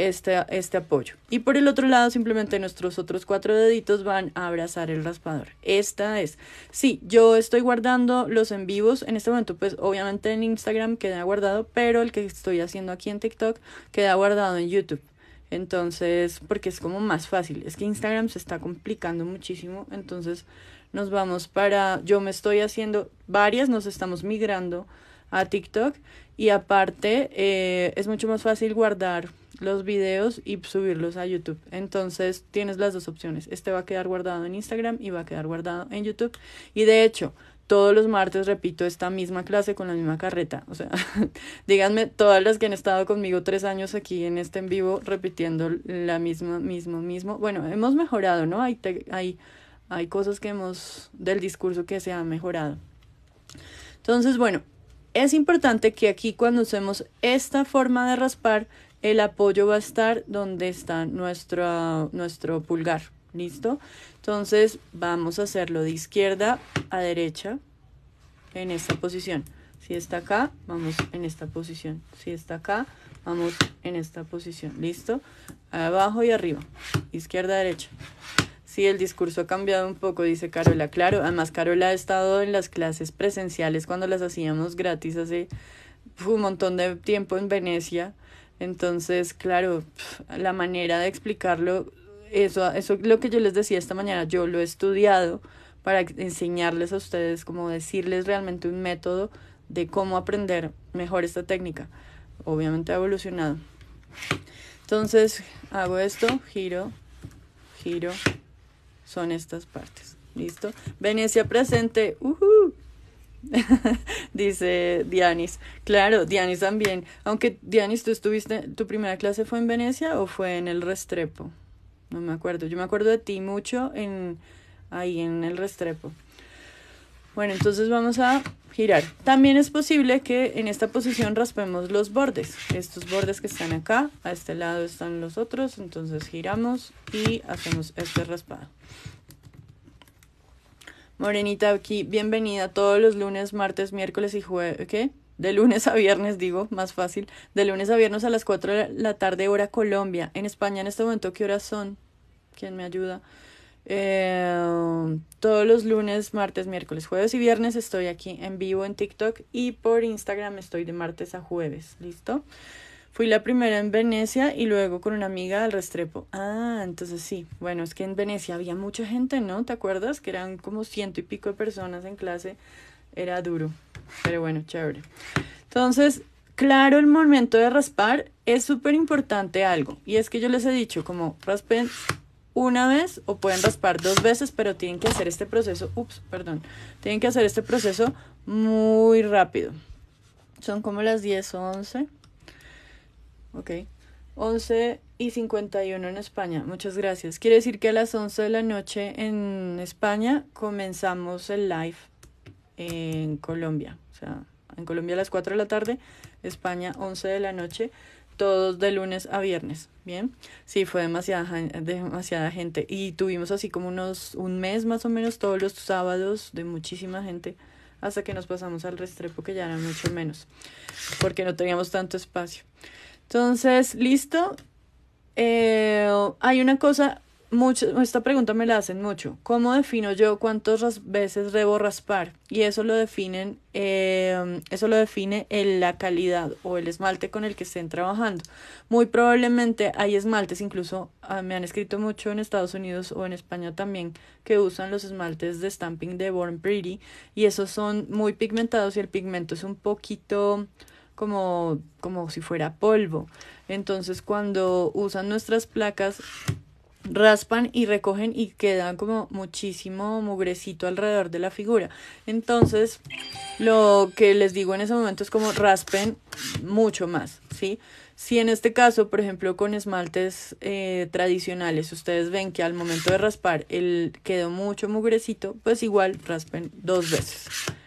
este, este, apoyo. Y por el otro lado, simplemente nuestros otros cuatro deditos van a abrazar el raspador. Esta es. Sí, yo estoy guardando los en vivos. En este momento, pues obviamente en Instagram queda guardado, pero el que estoy haciendo aquí en TikTok queda guardado en YouTube. Entonces, porque es como más fácil. Es que Instagram se está complicando muchísimo. Entonces, nos vamos para. Yo me estoy haciendo varias, nos estamos migrando a TikTok. Y aparte, eh, es mucho más fácil guardar los videos y subirlos a YouTube. Entonces tienes las dos opciones. Este va a quedar guardado en Instagram y va a quedar guardado en YouTube. Y de hecho, todos los martes repito esta misma clase con la misma carreta. O sea, díganme todas las que han estado conmigo tres años aquí en este en vivo repitiendo la misma, mismo, mismo. Bueno, hemos mejorado, ¿no? Hay, hay, hay cosas que hemos del discurso que se ha mejorado. Entonces, bueno, es importante que aquí cuando usemos esta forma de raspar, el apoyo va a estar donde está nuestro, nuestro pulgar. ¿Listo? Entonces vamos a hacerlo de izquierda a derecha en esta posición. Si está acá, vamos en esta posición. Si está acá, vamos en esta posición. ¿Listo? Abajo y arriba. Izquierda, derecha. Sí, el discurso ha cambiado un poco, dice Carola. Claro, además Carola ha estado en las clases presenciales cuando las hacíamos gratis hace un montón de tiempo en Venecia entonces, claro, la manera de explicarlo, eso, eso lo que yo les decía esta mañana, yo lo he estudiado para enseñarles a ustedes, como decirles realmente un método de cómo aprender mejor esta técnica. Obviamente ha evolucionado. Entonces hago esto, giro, giro, son estas partes. ¿Listo? Venecia presente. Uh dice Dianis. Claro, Dianis también. Aunque Dianis, tú estuviste, ¿tu primera clase fue en Venecia o fue en el Restrepo? No me acuerdo. Yo me acuerdo de ti mucho en ahí en el Restrepo. Bueno, entonces vamos a girar. También es posible que en esta posición raspemos los bordes. Estos bordes que están acá, a este lado están los otros, entonces giramos y hacemos este raspado. Morenita aquí, bienvenida todos los lunes, martes, miércoles y jueves. ¿Qué? de lunes a viernes, digo, más fácil, de lunes a viernes a las 4 de la tarde hora Colombia. En España en este momento, ¿qué horas son? ¿Quién me ayuda? Eh, todos los lunes, martes, miércoles, jueves y viernes estoy aquí en vivo en TikTok y por Instagram estoy de martes a jueves, ¿listo? Fui la primera en Venecia y luego con una amiga al Restrepo. Ah, entonces sí. Bueno, es que en Venecia había mucha gente, ¿no? ¿Te acuerdas? Que eran como ciento y pico de personas en clase. Era duro. Pero bueno, chévere. Entonces, claro, el momento de raspar es súper importante algo. Y es que yo les he dicho, como raspen una vez o pueden raspar dos veces, pero tienen que hacer este proceso, ups, perdón, tienen que hacer este proceso muy rápido. Son como las 10 o 11 Okay, 11 y 51 en España. Muchas gracias. Quiere decir que a las 11 de la noche en España comenzamos el live en Colombia. O sea, en Colombia a las 4 de la tarde, España 11 de la noche, todos de lunes a viernes. Bien, sí, fue demasiada, demasiada gente. Y tuvimos así como unos un mes más o menos todos los sábados de muchísima gente hasta que nos pasamos al restrepo que ya era mucho menos porque no teníamos tanto espacio. Entonces, listo. Eh, hay una cosa, mucho, esta pregunta me la hacen mucho. ¿Cómo defino yo cuántas veces debo raspar? Y eso lo definen, eh, eso lo define en la calidad o el esmalte con el que estén trabajando. Muy probablemente hay esmaltes, incluso ah, me han escrito mucho en Estados Unidos o en España también, que usan los esmaltes de stamping de Born Pretty y esos son muy pigmentados y el pigmento es un poquito como, si fuera polvo. Entonces cuando usan nuestras placas raspan y recogen y quedan como muchísimo mugrecito alrededor de la figura. Entonces, lo que les digo en ese momento es como raspen mucho más, ¿sí? Si en este caso, por ejemplo, con esmaltes eh, tradicionales, ustedes ven que al momento de raspar el quedó mucho mugrecito, pues igual raspen dos veces.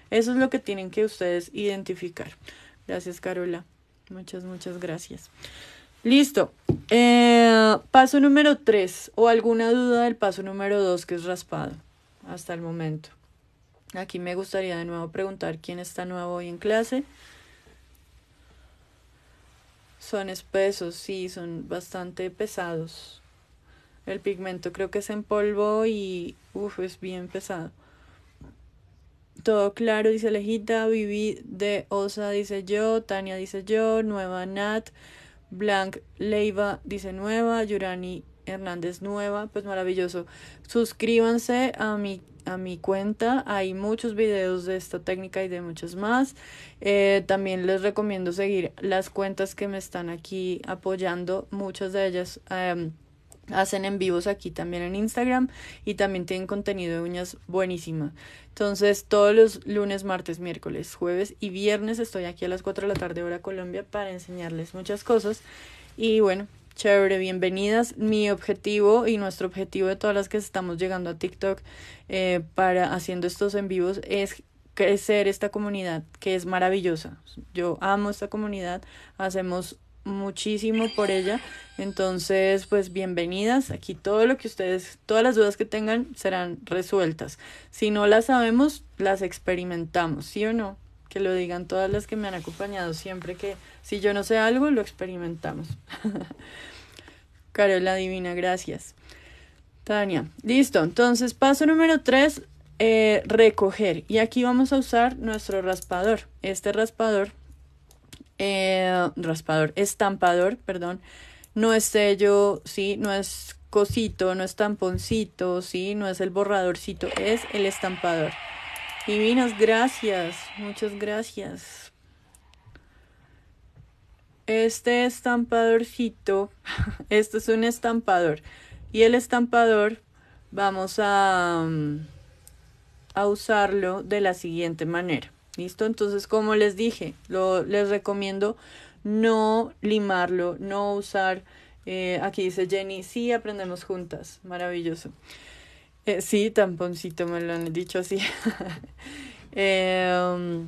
Eso es lo que tienen que ustedes identificar. Gracias, Carola. Muchas, muchas gracias. Listo. Eh, paso número 3 o alguna duda del paso número 2 que es raspado hasta el momento. Aquí me gustaría de nuevo preguntar quién está nuevo hoy en clase. Son espesos, sí, son bastante pesados. El pigmento creo que es en polvo y uf, es bien pesado. Todo claro, dice Lejita. Vivi de Osa, dice yo. Tania dice yo. Nueva Nat. Blanc Leiva dice nueva. Yurani Hernández nueva. Pues maravilloso. Suscríbanse a mi, a mi cuenta. Hay muchos videos de esta técnica y de muchas más. Eh, también les recomiendo seguir las cuentas que me están aquí apoyando. Muchas de ellas. Em, hacen en vivos aquí también en Instagram y también tienen contenido de uñas buenísima. Entonces, todos los lunes, martes, miércoles, jueves y viernes estoy aquí a las 4 de la tarde hora Colombia para enseñarles muchas cosas. Y bueno, chévere, bienvenidas. Mi objetivo y nuestro objetivo de todas las que estamos llegando a TikTok eh, para haciendo estos en vivos es crecer esta comunidad que es maravillosa. Yo amo esta comunidad, hacemos muchísimo por ella. Entonces, pues bienvenidas. Aquí todo lo que ustedes, todas las dudas que tengan serán resueltas. Si no las sabemos, las experimentamos, ¿sí o no? Que lo digan todas las que me han acompañado siempre que si yo no sé algo, lo experimentamos. Carola Divina, gracias. Tania, listo. Entonces, paso número 3, eh, recoger. Y aquí vamos a usar nuestro raspador. Este raspador eh, raspador, estampador, perdón, no es sello, sí, no es cosito, no es tamponcito, sí, no es el borradorcito, es el estampador. Divinas, gracias, muchas gracias. Este estampadorcito, esto es un estampador. Y el estampador vamos a, mm, a usarlo de la siguiente manera. ¿Listo? Entonces, como les dije, lo, les recomiendo no limarlo, no usar. Eh, aquí dice Jenny, sí, aprendemos juntas. Maravilloso. Eh, sí, tamponcito me lo han dicho así. Em,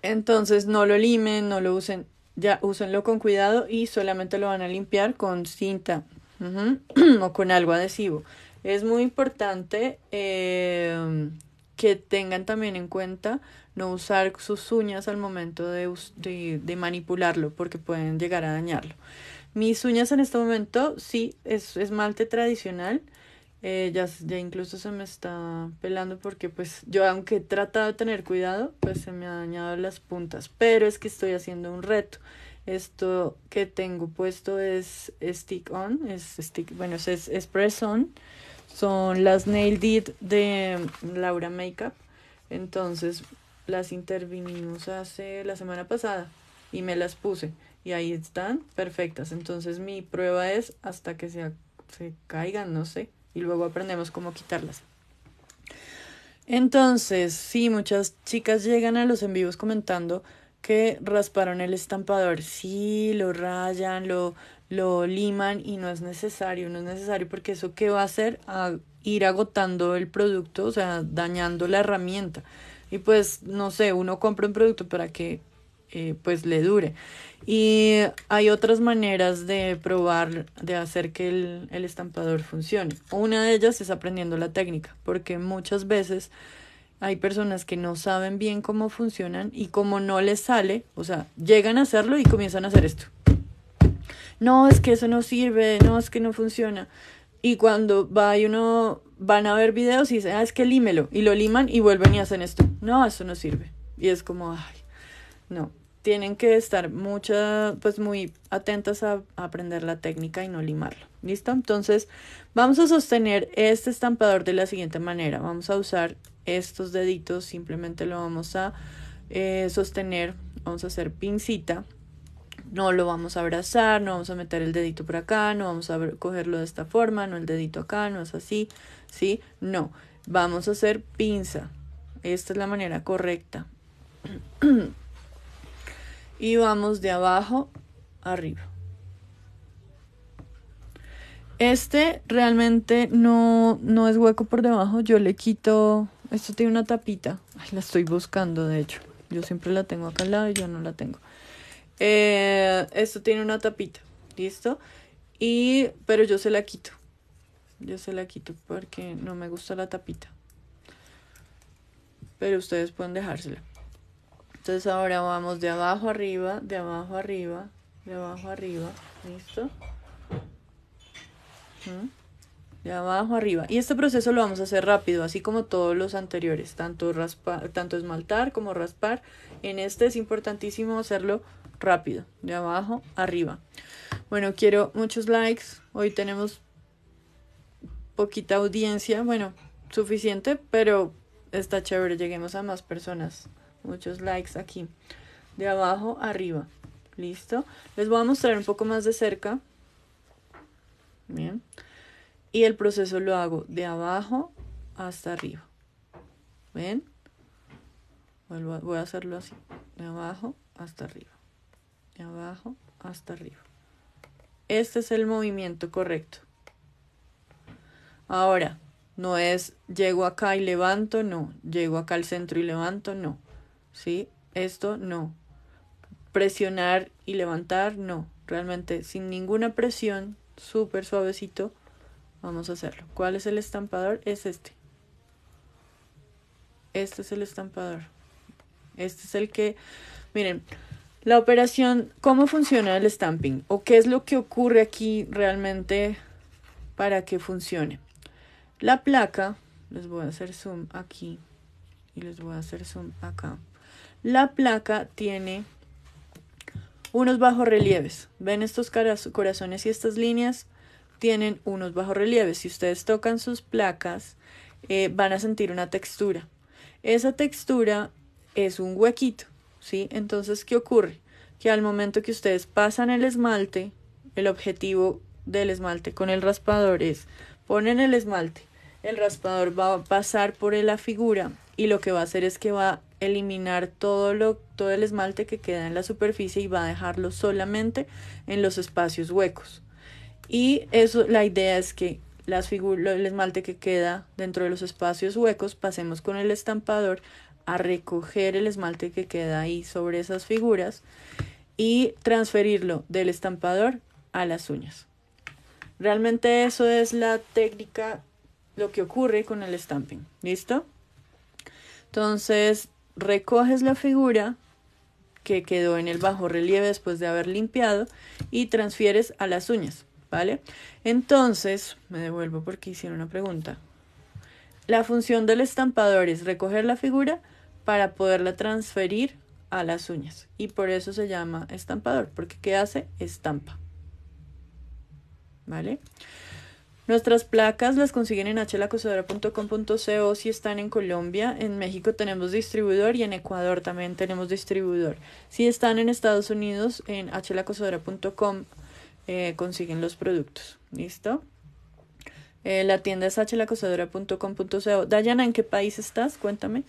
entonces, no lo limen, no lo usen. Ya, úsenlo con cuidado y solamente lo van a limpiar con cinta o con algo adhesivo. Es muy importante em, que tengan también en cuenta no usar sus uñas al momento de, de, manipularlo porque pueden llegar a dañarlo. Mis uñas en este momento sí es esmalte tradicional. Eh, ya, incluso se me está pelando porque pues yo aunque he tratado de tener cuidado, pues se me ha dañado las puntas. Pero es que estoy haciendo un reto. Esto que tengo puesto es stick on, es stick, bueno, es, es on son las Nail Did de Laura Makeup. Entonces las intervinimos hace la semana pasada y me las puse y ahí están perfectas. Entonces mi prueba es hasta que se, se caigan, no sé, y luego aprendemos cómo quitarlas. Entonces, sí, muchas chicas llegan a los en vivos comentando que rasparon el estampador. Sí, lo rayan, lo, lo liman y no es necesario, no es necesario porque eso que va a hacer a ir agotando el producto, o sea, dañando la herramienta. Y pues, no sé, uno compra un producto para que eh, pues le dure. Y hay otras maneras de probar, de hacer que el, el estampador funcione. Una de ellas es aprendiendo la técnica, porque muchas veces hay personas que no saben bien cómo funcionan y como no les sale, o sea, llegan a hacerlo y comienzan a hacer esto no, es que eso no sirve, no, es que no funciona. Y cuando va y uno van a ver videos y dicen, ah, es que límelo. Y lo liman y vuelven y hacen esto. No, eso no sirve. Y es como, ay, no. Tienen que estar muchas, pues muy atentas a, aprender la técnica y no limarlo. ¿Listo? Entonces, vamos a sostener este estampador de la siguiente manera. Vamos a usar estos deditos, simplemente lo vamos a eh, sostener. Vamos a hacer pincita no lo vamos a abrazar, no vamos a meter el dedito por acá, no vamos a cogerlo de esta forma, no el dedito acá, no es así, ¿sí? No, vamos a hacer pinza. Esta es la manera correcta. y vamos de abajo arriba. Este realmente no, no es hueco por debajo, yo le quito... Esto tiene una tapita, la estoy buscando de hecho. Yo siempre la tengo acá al lado y yo no la tengo. Eh, esto tiene una tapita, ¿listo? Y, pero yo se la quito. Yo se la quito porque no me gusta la tapita. Pero ustedes pueden dejársela. Entonces ahora vamos de abajo arriba, de abajo arriba, de abajo arriba. ¿Listo? de abajo arriba. Y este proceso lo vamos a hacer rápido, así como todos los anteriores, tanto, tanto esmaltar como raspar. En este es importantísimo hacerlo rápido, de abajo arriba. Bueno, quiero muchos likes. Hoy tenemos poquita audiencia, bueno, suficiente, pero está chévere, lleguemos a más personas. Muchos likes aquí. De abajo arriba. Listo. Les voy a mostrar un poco más de cerca. Bien. Y el proceso lo hago de abajo hasta arriba. ¿Ven? Voy a hacerlo así. De abajo hasta arriba abajo hasta arriba. Este es el movimiento correcto. Ahora, no es llego acá y levanto, no. Llego acá al centro y levanto, no. ¿Sí? Esto no. Presionar y levantar, no. Realmente sin ninguna presión, súper suavecito, vamos a hacerlo. ¿Cuál es el estampador? Es este. Este es el estampador. Este es el que, miren, la operación, ¿cómo funciona el stamping? ¿O qué es lo que ocurre aquí realmente para que funcione? La placa, les voy a hacer zoom aquí y les voy a hacer zoom acá. La placa tiene unos bajorrelieves. ¿Ven estos corazones y estas líneas? Tienen unos bajorrelieves. Si ustedes tocan sus placas, eh, van a sentir una textura. Esa textura es un huequito ¿sí? Entonces, ¿qué ocurre? Que al momento que ustedes pasan el esmalte, el objetivo del esmalte con el raspador es ponen el esmalte, el raspador va a pasar por la figura y lo que va a hacer es que va a eliminar todo, todo el esmalte que queda en la superficie y va a dejarlo solamente en los espacios huecos. Y eso, la idea es que las el esmalte que queda dentro de los espacios huecos pasemos con el estampador a recoger el esmalte que queda ahí sobre esas figuras y transferirlo del estampador a las uñas. Realmente eso es la técnica, lo que ocurre con el stamping. ¿Listo? Entonces recoges la figura que quedó en el bajo relieve después de haber limpiado y transfieres a las uñas, ¿vale? Entonces, me devuelvo porque hicieron una pregunta. La función del estampador es recoger la figura, para poderla transferir a las uñas. Y por eso se llama estampador, porque ¿qué hace? Estampa. ¿Vale? Nuestras placas las consiguen en hlacosadora.com.co si están en Colombia. En México tenemos distribuidor y en Ecuador también tenemos distribuidor. Si están en Estados Unidos, en hlacosadora.com eh, consiguen los productos. ¿Listo? Eh, la tienda es hlacosadora.com.co. Dayana, ¿en qué país estás? Cuéntame.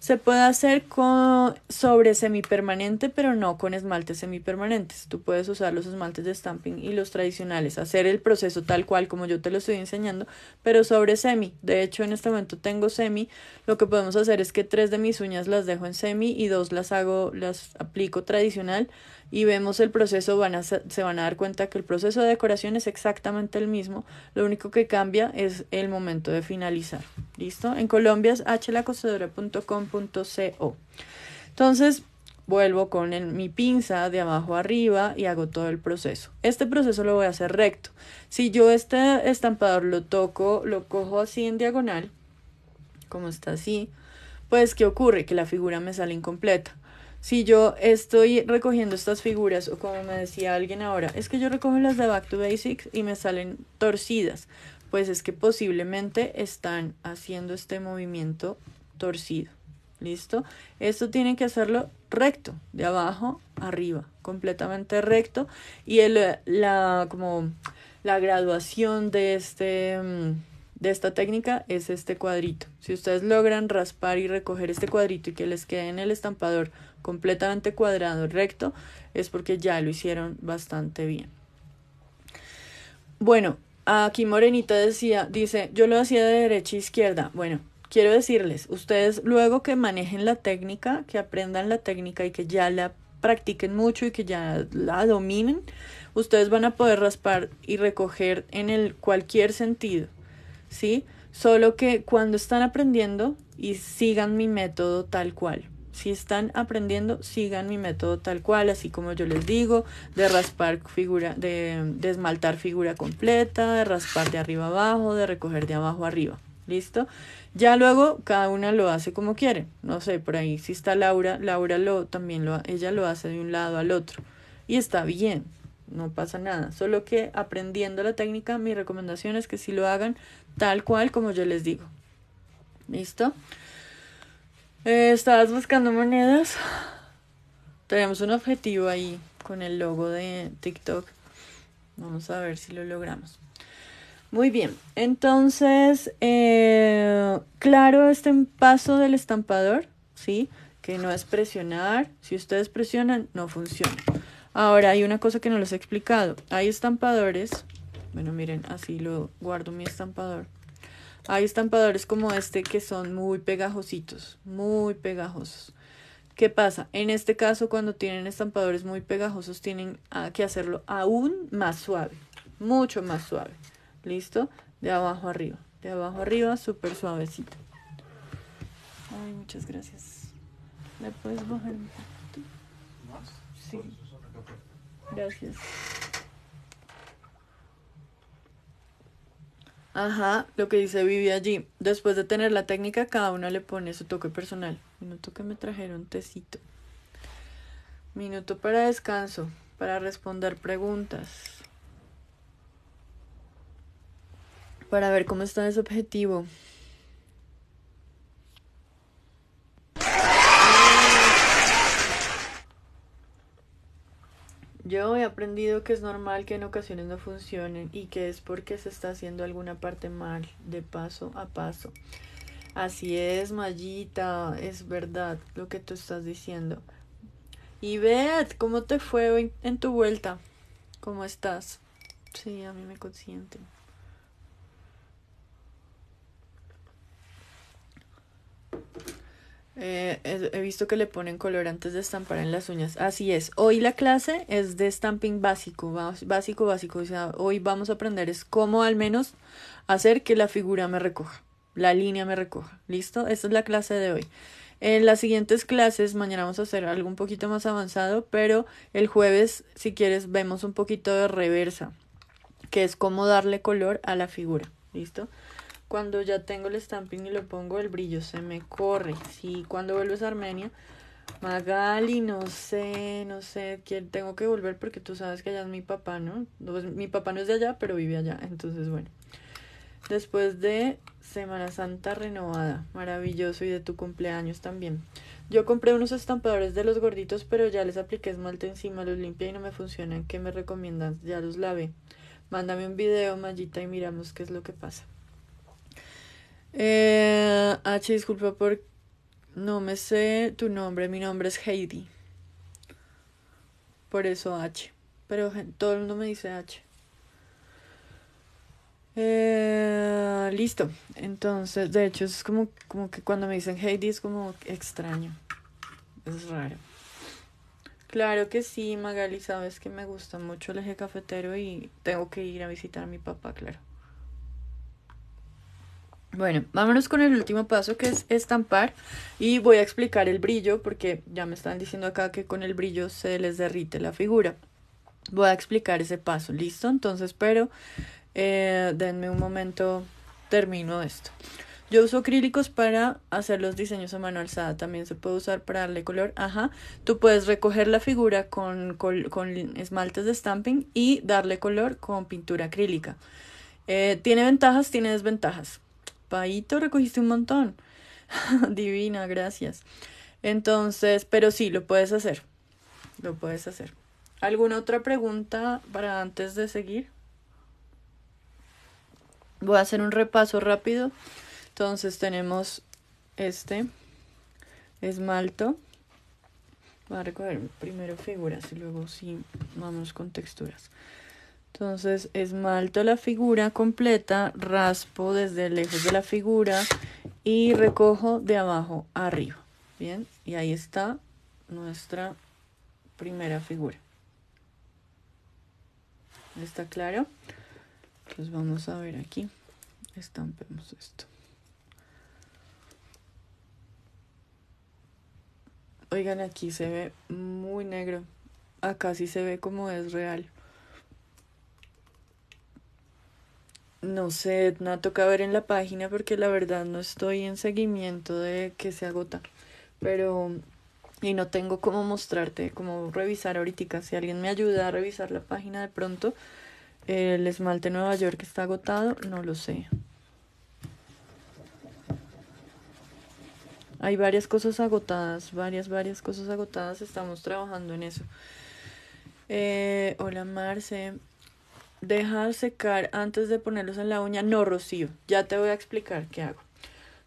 Se puede hacer con sobre permanente, pero no con esmaltes semi permanentes, Tú puedes usar los esmaltes de stamping y los tradicionales, hacer el proceso tal cual como yo te lo estoy enseñando, pero sobre semi. De hecho, en este momento tengo semi. Lo que podemos hacer es que tres de mis uñas las dejo en semi y dos las hago, las aplico tradicional y vemos el proceso, se van a dar cuenta que el proceso de decoración es exactamente el mismo, lo único que cambia es el momento de finalizar. ¿Listo? En Colombia es hlacostadora.com.co. Entonces, vuelvo con mi pinza de abajo arriba y hago todo el proceso. Este proceso lo voy a hacer recto. Si yo este estampador lo toco, lo cojo así en diagonal, como está así, pues ¿qué ocurre? Que la figura me sale incompleta si yo estoy recogiendo estas figuras o como me decía alguien ahora, es que yo recojo las de Back to Basics y me salen torcidas, pues es que posiblemente están haciendo este movimiento torcido. ¿Listo? Esto tiene que hacerlo recto, de abajo arriba, completamente recto. Y la, como, la graduación de, este, mm, de esta técnica es este cuadrito. Si ustedes logran raspar y recoger este cuadrito y que les quede en el estampador completamente cuadrado, recto, es porque ya lo hicieron bastante bien. Bueno, aquí Morenita decía, dice, yo lo hacía de derecha a izquierda. Bueno, quiero decirles, ustedes luego que manejen la técnica, que aprendan la técnica y que ya la practiquen mucho y que ya la dominen, ustedes van a poder raspar y recoger en el cualquier sentido, ¿sí? Solo que cuando están aprendiendo y sigan mi método tal cual si están aprendiendo, sigan mi método tal cual, así como yo les digo, de raspar figura, de, esmaltar figura completa, de raspar de arriba abajo, de recoger de abajo arriba. ¿Listo? Ya luego cada una lo hace como quiere. No sé, por ahí si está Laura, Laura lo también lo ella lo hace de un lado al otro. Y está bien, no pasa nada. Solo que aprendiendo la técnica, mi recomendación es que si lo hagan tal cual como yo les digo. ¿Listo? Eh, estabas buscando monedas. Tenemos un objetivo ahí con el logo de TikTok. Vamos a ver si lo logramos. Muy bien, entonces, eh, claro, este paso del estampador, ¿sí? Que no es presionar. Si ustedes presionan, no funciona. Ahora, hay una cosa que no les he explicado. Hay estampadores. Bueno, miren, así lo guardo mi estampador. Hay estampadores como este que son muy pegajositos, muy pegajosos. ¿Qué pasa? En este caso, cuando tienen estampadores muy pegajosos, tienen que hacerlo aún más suave, mucho más suave. ¿Listo? De abajo arriba, de abajo arriba, súper suavecito. Ay, muchas gracias. puedes bajar un poquito? Sí. Gracias. Ajá, lo que dice Vivi allí. Después de tener la técnica, cada uno le pone su toque personal. Minuto que me trajeron tecito. Minuto para descanso, para responder preguntas. Para ver cómo está ese objetivo. Yo he aprendido que es normal que en ocasiones no funcionen y que es porque se está haciendo alguna parte mal, de paso a paso. Así es, Mayita, es verdad lo que tú estás diciendo. Y Beth, ¿cómo te fue en, tu vuelta? ¿Cómo estás? Sí, a mí me consiente. Eh, he, visto que le ponen color antes de estampar en las uñas. Así es. Hoy la clase es de stamping básico, básico, básico. O sea, hoy vamos a aprender es cómo al menos hacer que la figura me recoja, la línea me recoja. ¿Listo? Esta es la clase de hoy. En las siguientes clases, mañana vamos a hacer algo un poquito más avanzado, pero el jueves, si quieres, vemos un poquito de reversa, que es cómo darle color a la figura. ¿Listo? Cuando ya tengo el stamping y lo pongo, el brillo se me corre. Si cuando vuelves a Armenia, Magali, no sé, no sé, tengo que volver porque tú sabes que allá es mi papá, ¿no? Pues, mi papá no es de allá, pero vive allá, entonces bueno. Después de Semana Santa renovada, maravilloso, y de tu cumpleaños también. Yo compré unos estampadores de los gorditos, pero ya les apliqué esmalte encima, los limpié y no me funcionan. ¿Qué me recomiendas? Ya los lavé. Mándame un video, Mayita, y miramos qué es lo que pasa. Eh, H, ah, disculpa por... No me sé tu nombre, mi nombre es Heidi. Por eso H. Pero todo el mundo me dice H. Eh, listo. Entonces, de hecho, es como, como que cuando me dicen Heidi es como extraño. Es raro. Claro que sí, Magali, sabes que me gusta mucho el eje cafetero y tengo que ir a visitar a mi papá, claro. Bueno, vámonos con el último paso que es estampar y voy a explicar el brillo porque ya me están diciendo acá que con el brillo se les derrite la figura. Voy a explicar ese paso, ¿listo? Entonces, pero eh, denme un momento, termino esto. Yo uso acrílicos para hacer los diseños a mano alzada. También se puede usar para darle color. Ajá. Tú puedes recoger la figura con, esmaltes de stamping y darle color con pintura acrílica. Eh, tiene ventajas, tiene desventajas paito recogiste un montón. Divina, gracias. Entonces, pero sí, lo puedes hacer. Lo puedes hacer. ¿Alguna otra pregunta para antes de seguir? Voy a hacer un repaso rápido. Entonces tenemos este esmalto. Voy a recoger primero figuras y luego sí vamos con texturas. Entonces esmalto la figura completa, raspo desde lejos de la figura y recojo de abajo arriba. Bien, y ahí está nuestra primera figura. ¿Está claro? Pues vamos a ver aquí. Estampemos esto. Oigan, aquí se ve muy negro. Acá sí se ve como es real. No sé, no toca ver en la página porque la verdad no estoy en seguimiento de que se agota. Pero y no tengo cómo mostrarte, cómo revisar ahorita. Si alguien me ayuda a revisar la página de pronto, el esmalte Nueva York está agotado, no lo sé. Hay varias cosas agotadas, varias, varias cosas agotadas. Estamos trabajando en eso. Eh, hola Marce. Dejar secar antes de ponerlos en la uña. No, Rocío, ya te voy a explicar qué hago.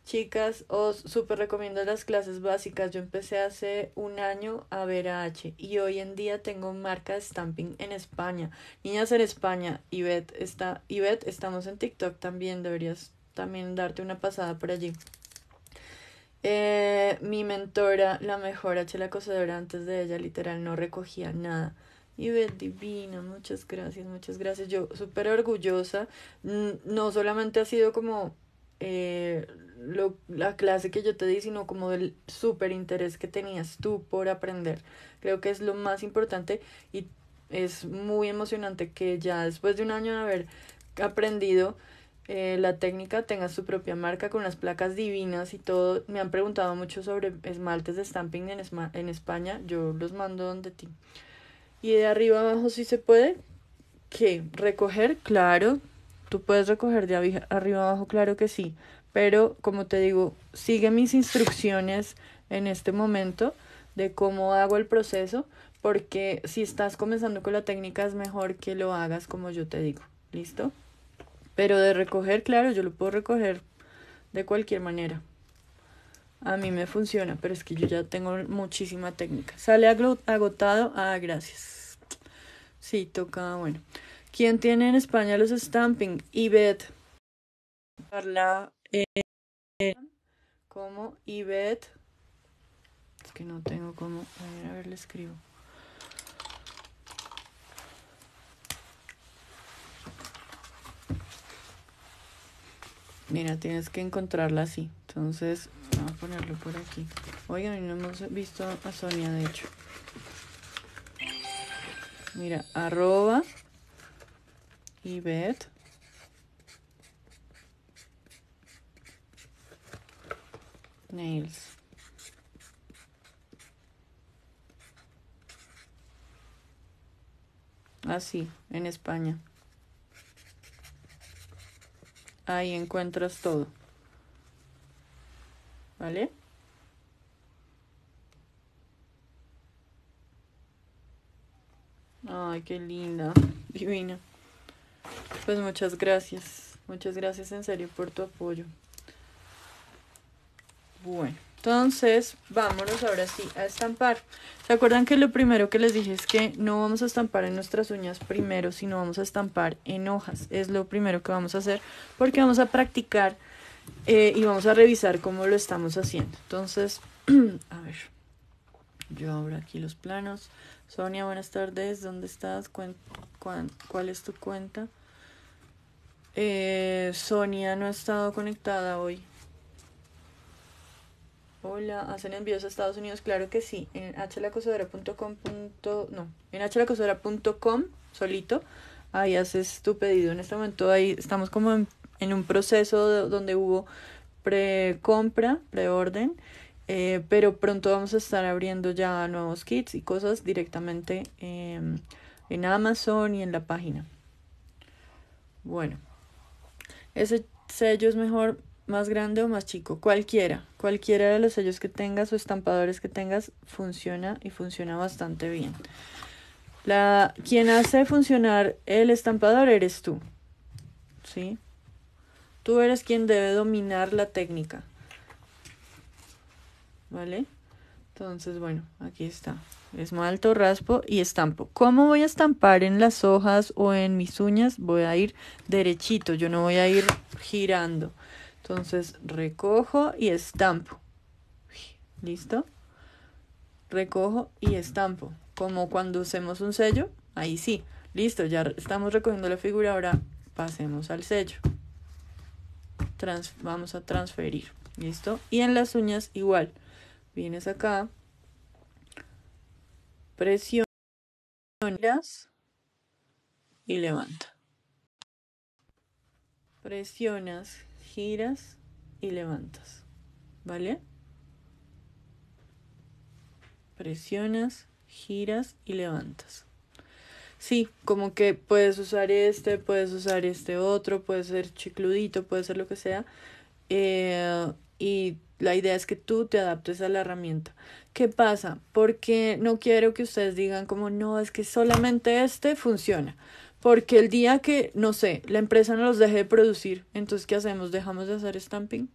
Chicas, os súper recomiendo las clases básicas. Yo empecé hace un año a ver a H y hoy en día tengo marca de stamping en España. Niñas en España, Ivette, está, estamos en TikTok también. Deberías también darte una pasada por allí. Eh, mi mentora, la mejor H, la cosedora, antes de ella literal no recogía nada. Y ven Divina, muchas gracias, muchas gracias. Yo súper orgullosa. No solamente ha sido como eh, lo, la clase que yo te di, sino como del súper interés que tenías tú por aprender. Creo que es lo más importante y es muy emocionante que ya después de un año de haber aprendido eh, la técnica tengas tu propia marca con las placas divinas y todo. Me han preguntado mucho sobre esmaltes de stamping en, en España. Yo los mando donde ti y de arriba abajo si sí se puede. que ¿Recoger? Claro. Tú puedes recoger de arriba abajo, claro que sí. Pero como te digo, sigue mis instrucciones en este momento de cómo hago el proceso, porque si estás comenzando con la técnica es mejor que lo hagas como yo te digo. ¿Listo? Pero de recoger, claro, yo lo puedo recoger de cualquier manera. A mí me funciona, pero es que yo ya tengo muchísima técnica. Sale agotado. Ah, gracias. Sí, toca, bueno. ¿Quién tiene en España los stamping? Ivet. Eh, ¿Cómo? eh, como Ibet. Es que no tengo cómo A ver, a ver, le escribo. Mira, tienes que encontrarla así. Entonces, vamos a ponerlo por aquí. Oigan, no hemos visto a Sonia, de hecho. Mira, arroba y Nails. Así, ah, en España. Ahí encuentras todo. ¿Vale? Ay, qué linda, divina. Pues muchas gracias, muchas gracias en serio por tu apoyo. Bueno, entonces vámonos ahora sí a estampar. ¿Se acuerdan que lo primero que les dije es que no vamos a estampar en nuestras uñas primero, sino vamos a estampar en hojas? Es lo primero que vamos a hacer porque vamos a practicar eh, y vamos a revisar cómo lo estamos haciendo. Entonces, a ver, yo abro aquí los planos. Sonia, buenas tardes. ¿Dónde estás? ¿Cuál, es tu cuenta? Eh, Sonia no ha estado conectada hoy. Hola, ¿hacen envíos a Estados Unidos? Claro que sí. En hlacosadora.com. No, en hlacosadora.com solito. Ahí haces tu pedido. En este momento ahí estamos como en, un proceso donde hubo pre-compra, pre-orden. Eh, pero pronto vamos a estar abriendo ya nuevos kits y cosas directamente em, en Amazon y en la página. Bueno, ese sello es mejor más grande o más chico, cualquiera, cualquiera de los sellos que tengas o estampadores que tengas funciona y funciona bastante bien. La, quien hace funcionar el estampador eres tú, ¿sí? Tú eres quien debe dominar la técnica. ¿vale? Entonces, bueno, aquí está. Esmalto, raspo y estampo. ¿Cómo voy a estampar en las hojas o en mis uñas? Voy a ir derechito, yo no voy a ir girando. Entonces, recojo y estampo. ¿Listo? Recojo y estampo. Como cuando usemos un sello, ahí sí. Listo, ya estamos recogiendo la figura, ahora pasemos al sello. Trans vamos a transferir. ¿Listo? Y en las uñas igual vienes acá, presionas y levanta. Presionas, giras y levantas. ¿Vale? Presionas, giras y levantas. Sí, como que puedes usar este, puedes usar este otro, puede ser chicludito, puede ser lo que sea. Eh, y la idea es que tú te adaptes a la herramienta. ¿Qué pasa? Porque no quiero que ustedes digan como no, es que solamente este funciona. Porque el día que, no sé, la empresa no los deje de producir, entonces ¿qué hacemos? ¿Dejamos de hacer stamping?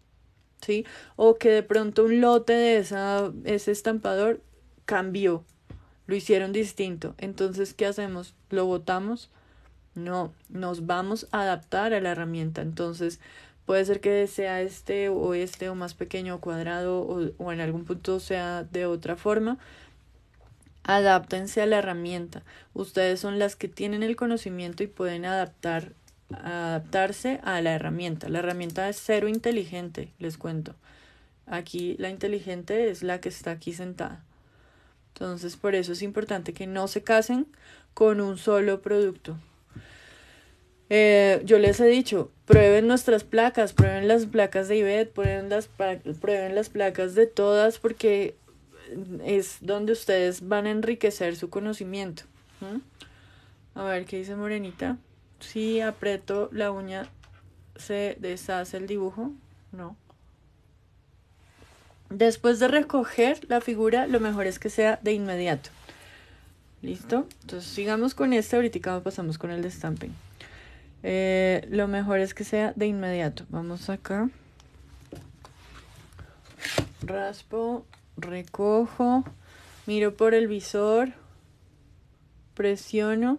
¿Sí? O que de pronto un lote de esa, ese estampador cambió, lo hicieron distinto. Entonces, ¿qué hacemos? ¿Lo botamos? No, nos vamos a adaptar a la herramienta. Entonces, Puede ser que sea este o este o más pequeño o cuadrado o, en algún punto sea de otra forma. Adáptense a la herramienta. Ustedes son las que tienen el conocimiento y pueden adaptar, adaptarse a la herramienta. La herramienta es cero inteligente, les cuento. Aquí la inteligente es la que está aquí sentada. Entonces, por eso es importante que no se casen con un solo producto. Eh, yo les he dicho, prueben nuestras placas, prueben las placas de IBET, prueben las, prueben las placas de todas porque es donde ustedes van a enriquecer su conocimiento. A ver, ¿qué dice Morenita? Si aprieto la uña, ¿se deshace el dibujo? No. Después de recoger la figura, lo mejor es que sea de inmediato. ¿Listo? Entonces sigamos con este, ahorita pasamos con el de stamping. Eh, lo mejor es que sea de inmediato. Vamos acá. Raspo, recojo, miro por el visor, presiono,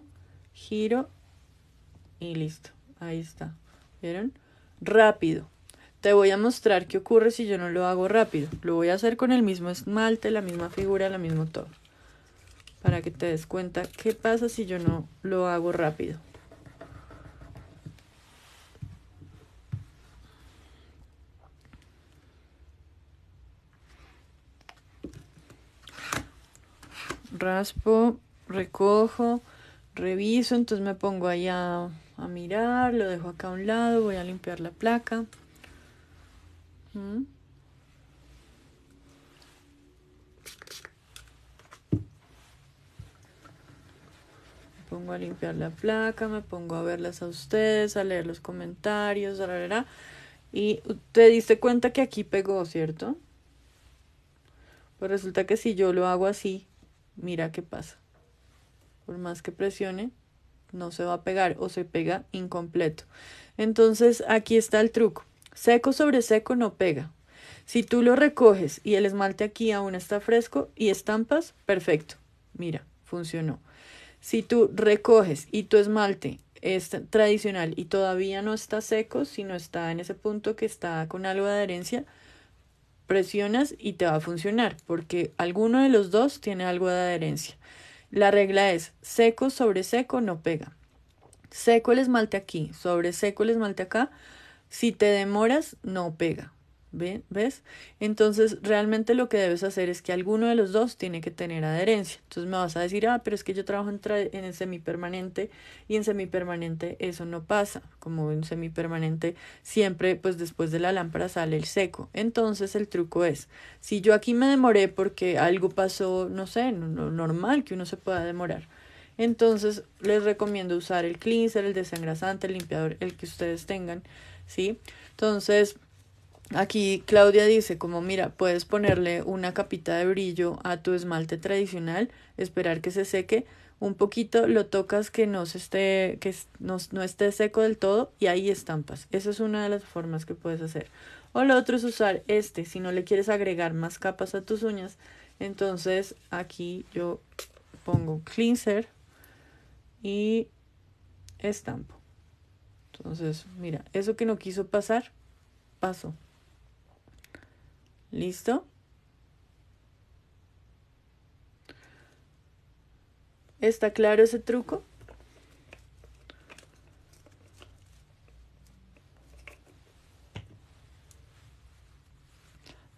giro y listo. Ahí está. ¿Vieron? Rápido. Te voy a mostrar qué ocurre si yo no lo hago rápido. Lo voy a hacer con el mismo esmalte, la misma figura, la mismo todo. Para que te des cuenta qué pasa si yo no lo hago rápido. raspo, recojo, reviso, entonces me pongo allá a mirar, lo dejo acá a un lado, voy a limpiar la placa. ¿Mm? Me pongo a limpiar la placa, me pongo a verlas a ustedes, a leer los comentarios, y te diste cuenta que aquí pegó, ¿cierto? Pues resulta que si yo lo hago así, mira qué pasa. Por más que presione, no se va a pegar o se pega incompleto. Entonces aquí está el truco. Seco sobre seco no pega. Si tú lo recoges y el esmalte aquí aún está fresco y estampas, perfecto. Mira, funcionó. Si tú recoges y tu esmalte es tradicional y todavía no está seco, sino está en ese punto que está con algo de adherencia, presionas y te va a funcionar, porque alguno de los dos tiene algo de adherencia. La regla es seco sobre seco no pega. Seco el esmalte aquí, sobre seco el esmalte acá. Si te demoras, no pega. ¿Ves? Entonces, realmente lo que debes hacer es que alguno de los dos tiene que tener adherencia. Entonces me vas a decir, ah, pero es que yo trabajo en, semipermanente y en semipermanente eso no pasa. Como en semipermanente siempre, pues después de la lámpara sale el seco. Entonces, el truco es, si yo aquí me demoré porque algo pasó, no sé, no, normal que uno se pueda demorar. Entonces, les recomiendo usar el cleanser, el desengrasante, el limpiador, el que ustedes tengan, ¿sí? Entonces, Aquí Claudia dice como mira, puedes ponerle una capita de brillo a tu esmalte tradicional, esperar que se seque un poquito, lo tocas que no esté que no, no esté seco del todo y ahí estampas. Esa es una de las formas que puedes hacer. O lo otro es usar este, si no le quieres agregar más capas a tus uñas, entonces aquí yo pongo cleanser y estampo. Entonces, mira, eso que no quiso pasar, pasó. ¿Listo? ¿Está claro ese truco?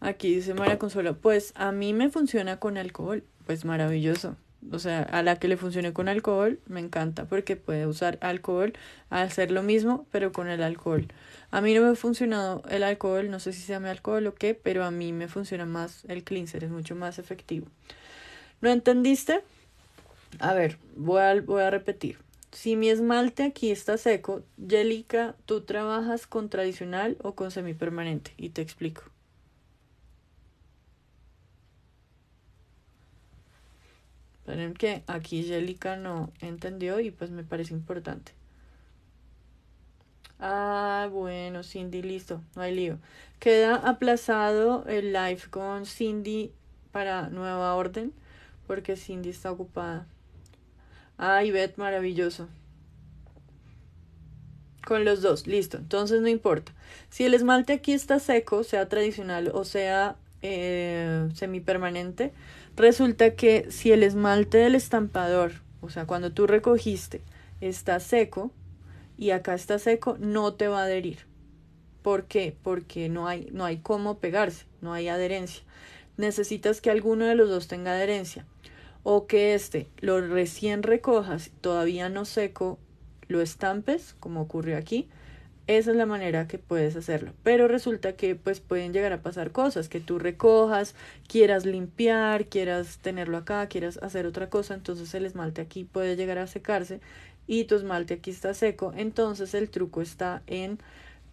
Aquí dice María Consuelo, pues a mí me funciona con alcohol, pues maravilloso o sea, a la que le funcione con alcohol, me encanta porque puede usar alcohol, hacer lo mismo, pero con el alcohol. A mí no me ha funcionado el alcohol, no sé si se llama alcohol o qué, pero a mí me funciona más el cleanser, es mucho más efectivo. ¿No entendiste? A ver, voy a, voy a repetir. Si mi esmalte aquí está seco, Jelica, ¿tú trabajas con tradicional o con semipermanente? Y te explico. que aquí Jelica no entendió y pues me parece importante. Ah, bueno, Cindy, listo, no hay lío. Queda aplazado el live con Cindy para Nueva Orden, porque Cindy está ocupada. Ah, Beth maravilloso. Con los dos, listo. Entonces no importa. Si el esmalte aquí está seco, sea tradicional o sea eh, semipermanente, Resulta que si el esmalte del estampador, o sea, cuando tú recogiste, está seco y acá está seco, no te va a adherir. ¿Por qué? Porque no hay, no hay cómo pegarse, no hay adherencia. Necesitas que alguno de los dos tenga adherencia. O que este lo recién recojas, todavía no seco, lo estampes, como ocurrió aquí, esa es la manera que puedes hacerlo. Pero resulta que pues pueden llegar a pasar cosas, que tú recojas, quieras limpiar, quieras tenerlo acá, quieras hacer otra cosa, entonces el esmalte aquí puede llegar a secarse y tu esmalte aquí está seco. Entonces el truco está en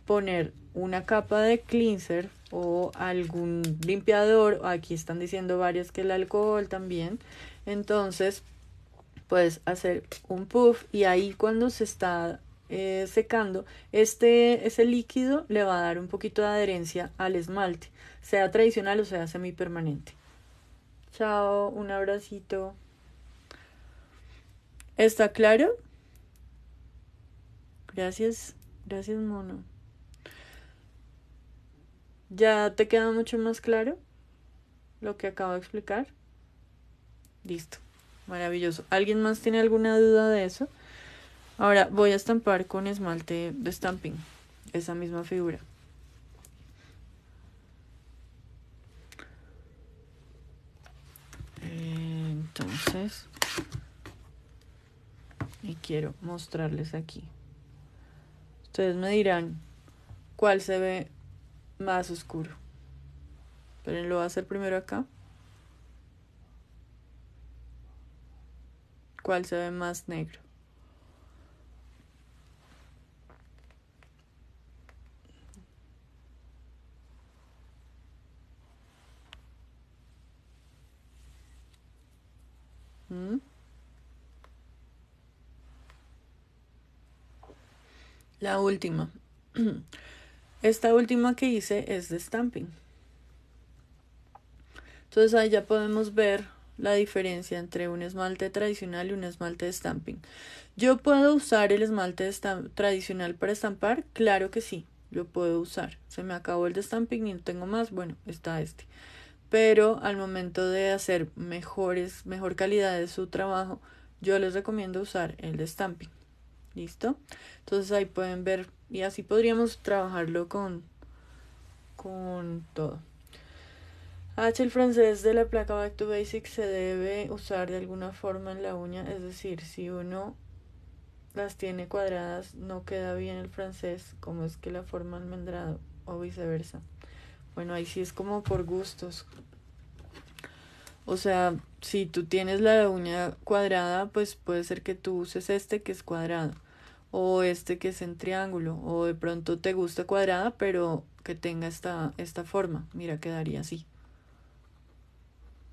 poner una capa de cleanser o algún limpiador. Aquí están diciendo varias que el alcohol también. Entonces puedes hacer un puff y ahí cuando se está eh, secando, este, ese líquido le va a dar un poquito de adherencia al esmalte, sea tradicional o sea semipermanente. Chao, un abracito. ¿Está claro? Gracias, gracias mono. ¿Ya te queda mucho más claro lo que acabo de explicar? Listo, maravilloso. ¿Alguien más tiene alguna duda de eso? Ahora voy a estampar con esmalte de stamping esa misma figura. Entonces, y quiero mostrarles aquí. Ustedes me dirán cuál se ve más oscuro. Pero lo voy a hacer primero acá. ¿Cuál se ve más negro? La última. Esta última que hice es de stamping. Entonces ahí ya podemos ver la diferencia entre un esmalte tradicional y un esmalte de stamping. ¿Yo puedo usar el esmalte tradicional para estampar? Claro que sí, lo puedo usar. Se me acabó el de stamping y no tengo más. Bueno, está este pero al momento de hacer mejores, mejor calidad de su trabajo, yo les recomiendo usar el de stamping. ¿Listo? Entonces ahí pueden ver y así podríamos trabajarlo con, con todo. H, el francés de la placa Back to Basic se debe usar de alguna forma en la uña, es decir, si uno las tiene cuadradas no queda bien el francés, como es que la forma almendrada o viceversa. Bueno, ahí sí es como por gustos. O sea, si tú tienes la uña cuadrada, pues puede ser que tú uses este que es cuadrado o este que es en triángulo o de pronto te gusta cuadrada pero que tenga esta, esta forma. Mira, quedaría así.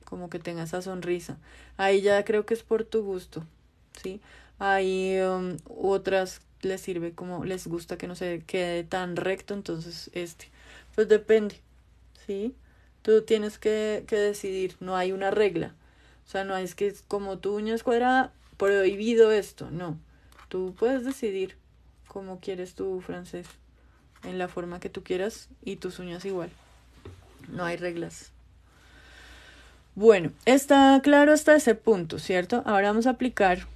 Como que tenga esa sonrisa. Ahí ya creo que es por tu gusto, ¿sí? Ahí um, otras les sirve como les gusta que no se quede tan recto, entonces este. Pues depende. ¿sí? Tú tienes que, que decidir, no hay una regla. O sea, no es que como tu uña es cuadrada, prohibido esto, no. Tú puedes decidir cómo quieres tu francés, en la forma que tú quieras y tus uñas igual. No hay reglas. Bueno, está claro hasta ese punto, ¿cierto? Ahora vamos a aplicar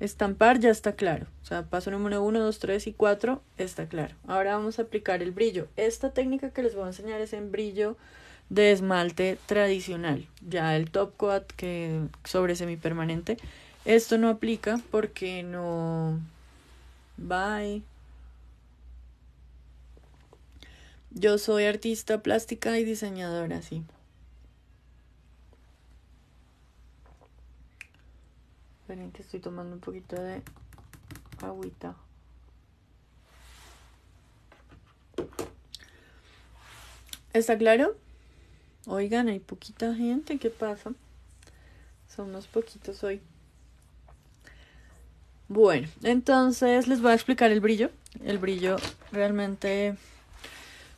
Estampar ya está claro. O sea, paso número 1, 2, 3 y 4 está claro. Ahora vamos a aplicar el brillo. Esta técnica que les voy a enseñar es en brillo de esmalte tradicional. Ya el top coat que sobre semipermanente. Esto no aplica porque no... Bye. Yo soy artista plástica y diseñadora, sí. te estoy tomando un poquito de agüita. ¿Está claro? Oigan, hay poquita gente, ¿qué pasa? Son unos poquitos hoy. Bueno, entonces les voy a explicar el brillo. El brillo realmente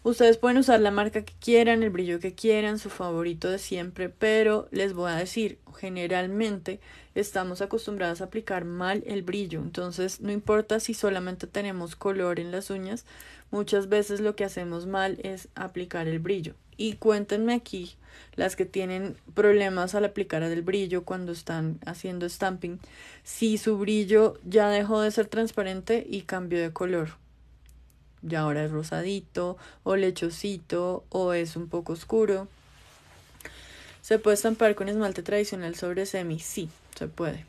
Ustedes pueden usar la marca que quieran, el brillo que quieran, su favorito de siempre, pero les voy a decir, generalmente estamos acostumbrados a aplicar mal el brillo, entonces no importa si solamente tenemos color en las uñas, muchas veces lo que hacemos mal es aplicar el brillo. Y cuéntenme aquí las que tienen problemas al aplicar el brillo cuando están haciendo stamping, si su brillo ya dejó de ser transparente y cambió de color ya ahora es rosadito o lechocito o es un poco oscuro. ¿Se puede estampar con esmalte tradicional sobre semi? Sí, se puede.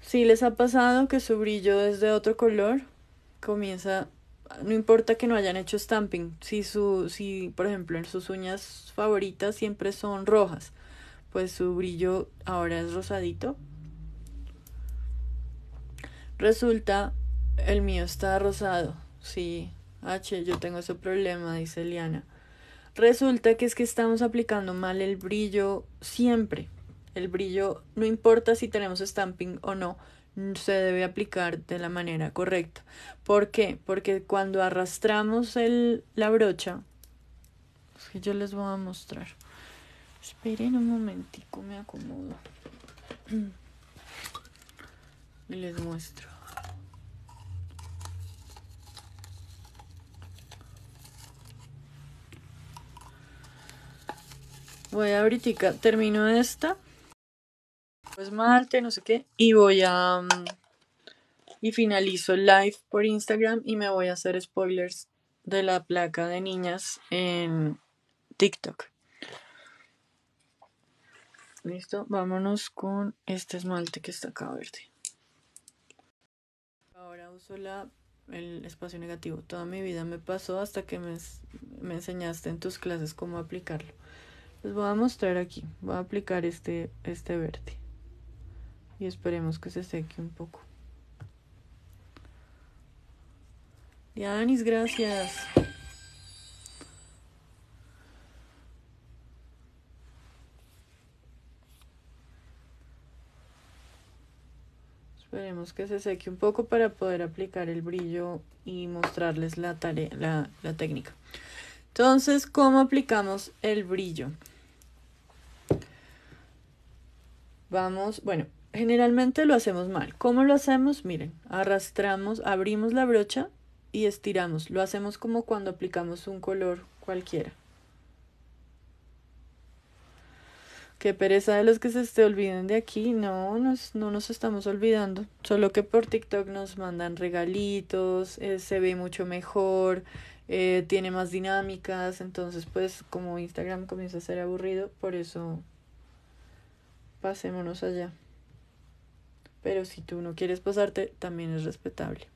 Si les ha pasado que su brillo es de otro color, comienza, no importa que no hayan hecho stamping, si, su, si por ejemplo en sus uñas favoritas siempre son rojas, pues su brillo ahora es rosadito, Resulta, el mío está rosado. Sí, H, yo tengo ese problema, dice Eliana. Resulta que es que estamos aplicando mal el brillo siempre. El brillo, no importa si tenemos stamping o no, se debe aplicar de la manera correcta. ¿Por qué? Porque cuando arrastramos el, la brocha, es que yo les voy a mostrar. Esperen un momentico, me acomodo. Y les muestro. Voy a ahorita, termino esta. Pues Marte, no sé qué. Y voy a... Mm, y finalizo live por Instagram y me voy a hacer spoilers de la placa de niñas en TikTok. Listo, vámonos con este esmalte que está acá verde. Ahora uso el espacio negativo. Toda mi vida me pasó hasta que me, me enseñaste en tus clases cómo aplicarlo. Les voy a mostrar aquí. Voy a aplicar este, este verde. Y esperemos que se seque un poco. Dianis, gracias. Esperemos que se seque un poco para poder aplicar el brillo y mostrarles la, tarea, la, la técnica. Entonces, ¿cómo aplicamos el brillo? Vamos, bueno, generalmente lo hacemos mal. ¿Cómo lo hacemos? Miren, arrastramos, abrimos la brocha y estiramos. Lo hacemos como cuando aplicamos un color cualquiera. Qué pereza de los que se te olviden de aquí. No, nos, no nos estamos olvidando. Solo que por TikTok nos mandan regalitos, eh, se ve mucho mejor, eh, tiene más dinámicas. Entonces, pues como Instagram comienza a ser aburrido, por eso pasémonos allá. Pero si tú no quieres pasarte, también es respetable.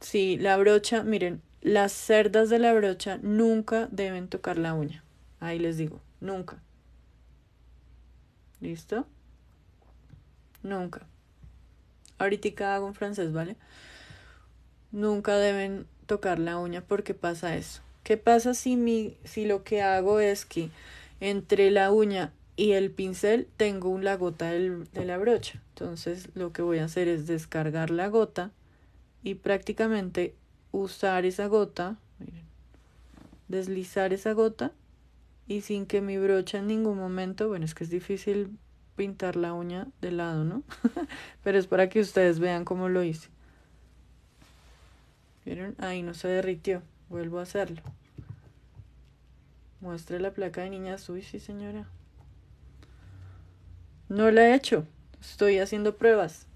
Sí, la brocha, miren, las cerdas de la brocha nunca deben tocar la uña. Ahí les digo, nunca. ¿Listo? Nunca. Ahorita hago un francés, ¿vale? Nunca deben tocar la uña porque pasa eso. ¿Qué pasa si, mi, si lo que hago es que entre la uña y el pincel tengo la gota de la brocha. Entonces lo que voy a hacer es descargar la gota y prácticamente usar esa gota, deslizar esa gota y sin que mi brocha en ningún momento, bueno, es que es difícil pintar la uña de lado, ¿no? Pero es para que ustedes vean cómo lo hice. ¿Vieron? Ahí no se derritió. Vuelvo a hacerlo. Muestre la placa de niña azul, sí señora. No la he hecho. Estoy haciendo pruebas.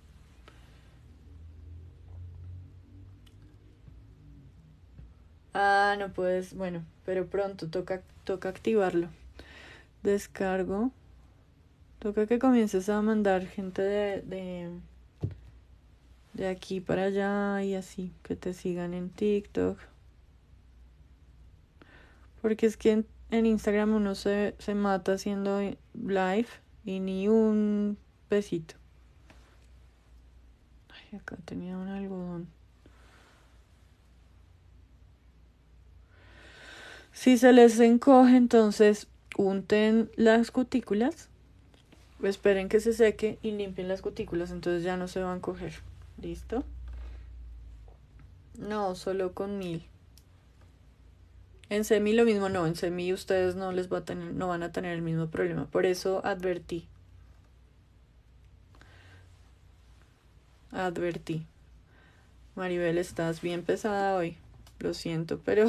Ah, no puedes. Bueno, pero pronto toca, toca activarlo. Descargo. Toca que comiences a mandar gente de, de, de aquí para allá y así. Que te sigan en TikTok. Porque es que en Instagram uno se, mata haciendo live y ni un pesito. Ay, acá tenía un algodón. Si se les encoge, entonces unten las cutículas, esperen que se seque y limpien las cutículas, entonces ya no se van a coger. ¿Listo? No, solo con mil. En semi lo mismo no, en semi ustedes no les va a tener, no van a tener el mismo problema, por eso advertí. Advertí. Maribel, estás bien pesada hoy. Lo siento, pero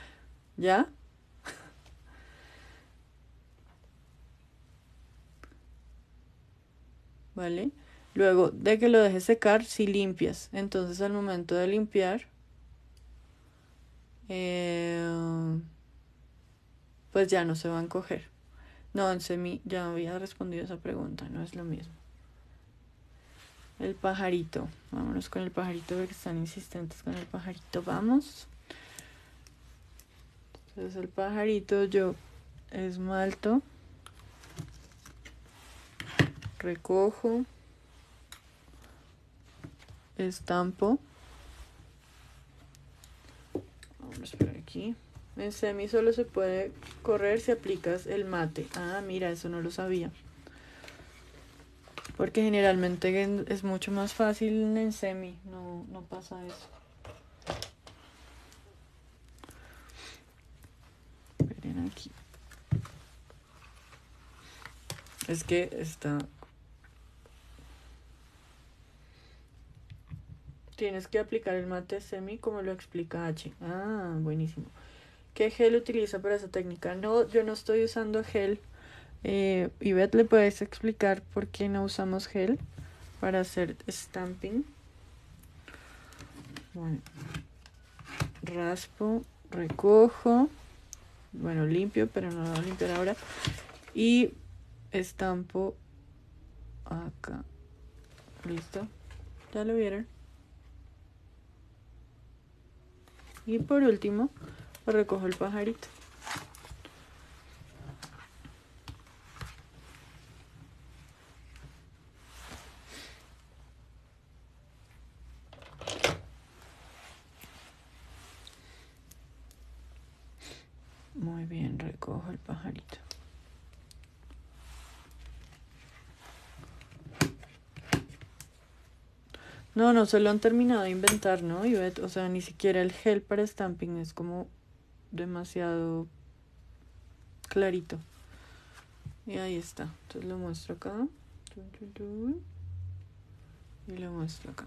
¿ya? ¿Vale? Luego de que lo dejes secar, si limpias. Entonces al momento de limpiar, Em, pues ya no se van a coger. No, en semi, ya había respondido esa pregunta, no es lo mismo. El pajarito, vámonos con el pajarito porque están insistentes con el pajarito, vamos. Entonces el pajarito yo esmalto, recojo, estampo aquí. En semi solo se puede correr si aplicas el mate. Ah, mira, eso no lo sabía. Porque generalmente es mucho más fácil en semi. No, no pasa eso. aquí. Es que está Tienes que aplicar el mate semi como lo explica H. Ah, buenísimo. ¿Qué gel utiliza para esa técnica? No, yo no estoy usando gel. Y eh, Ivette, ¿le puedes explicar por qué no usamos gel para hacer stamping? Bueno, raspo, recojo. Bueno, limpio, pero no lo voy a limpiar ahora. Y estampo acá. ¿Listo? ¿Ya lo vieron? Y por último, recojo el pajarito. No, no se lo han terminado de inventar, ¿no? Y, O sea, ni siquiera el gel para stamping es como demasiado clarito. Y ahí está. Entonces lo muestro acá. Y lo muestro acá.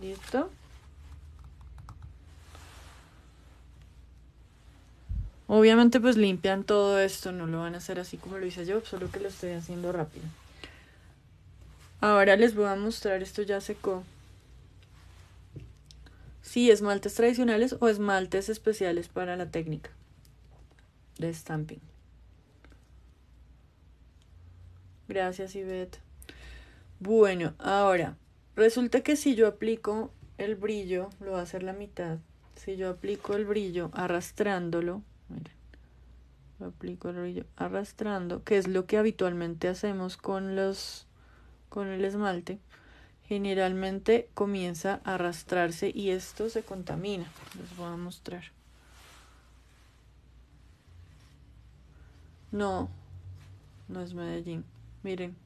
Listo. Obviamente pues limpian todo esto, no lo van a hacer así como lo hice yo, solo que lo estoy haciendo rápido. Ahora les voy a mostrar, esto ya secó. Sí, esmaltes tradicionales o esmaltes especiales para la técnica de stamping. Gracias, Ivette. Bueno, ahora, resulta que si yo aplico el brillo, lo va a hacer la mitad. Si yo aplico el brillo arrastrándolo, miren, aplico el brillo arrastrando, que es lo que habitualmente hacemos con los con el esmalte, generalmente comienza a arrastrarse y esto se contamina. Les voy a mostrar. No, no es Medellín. Miren.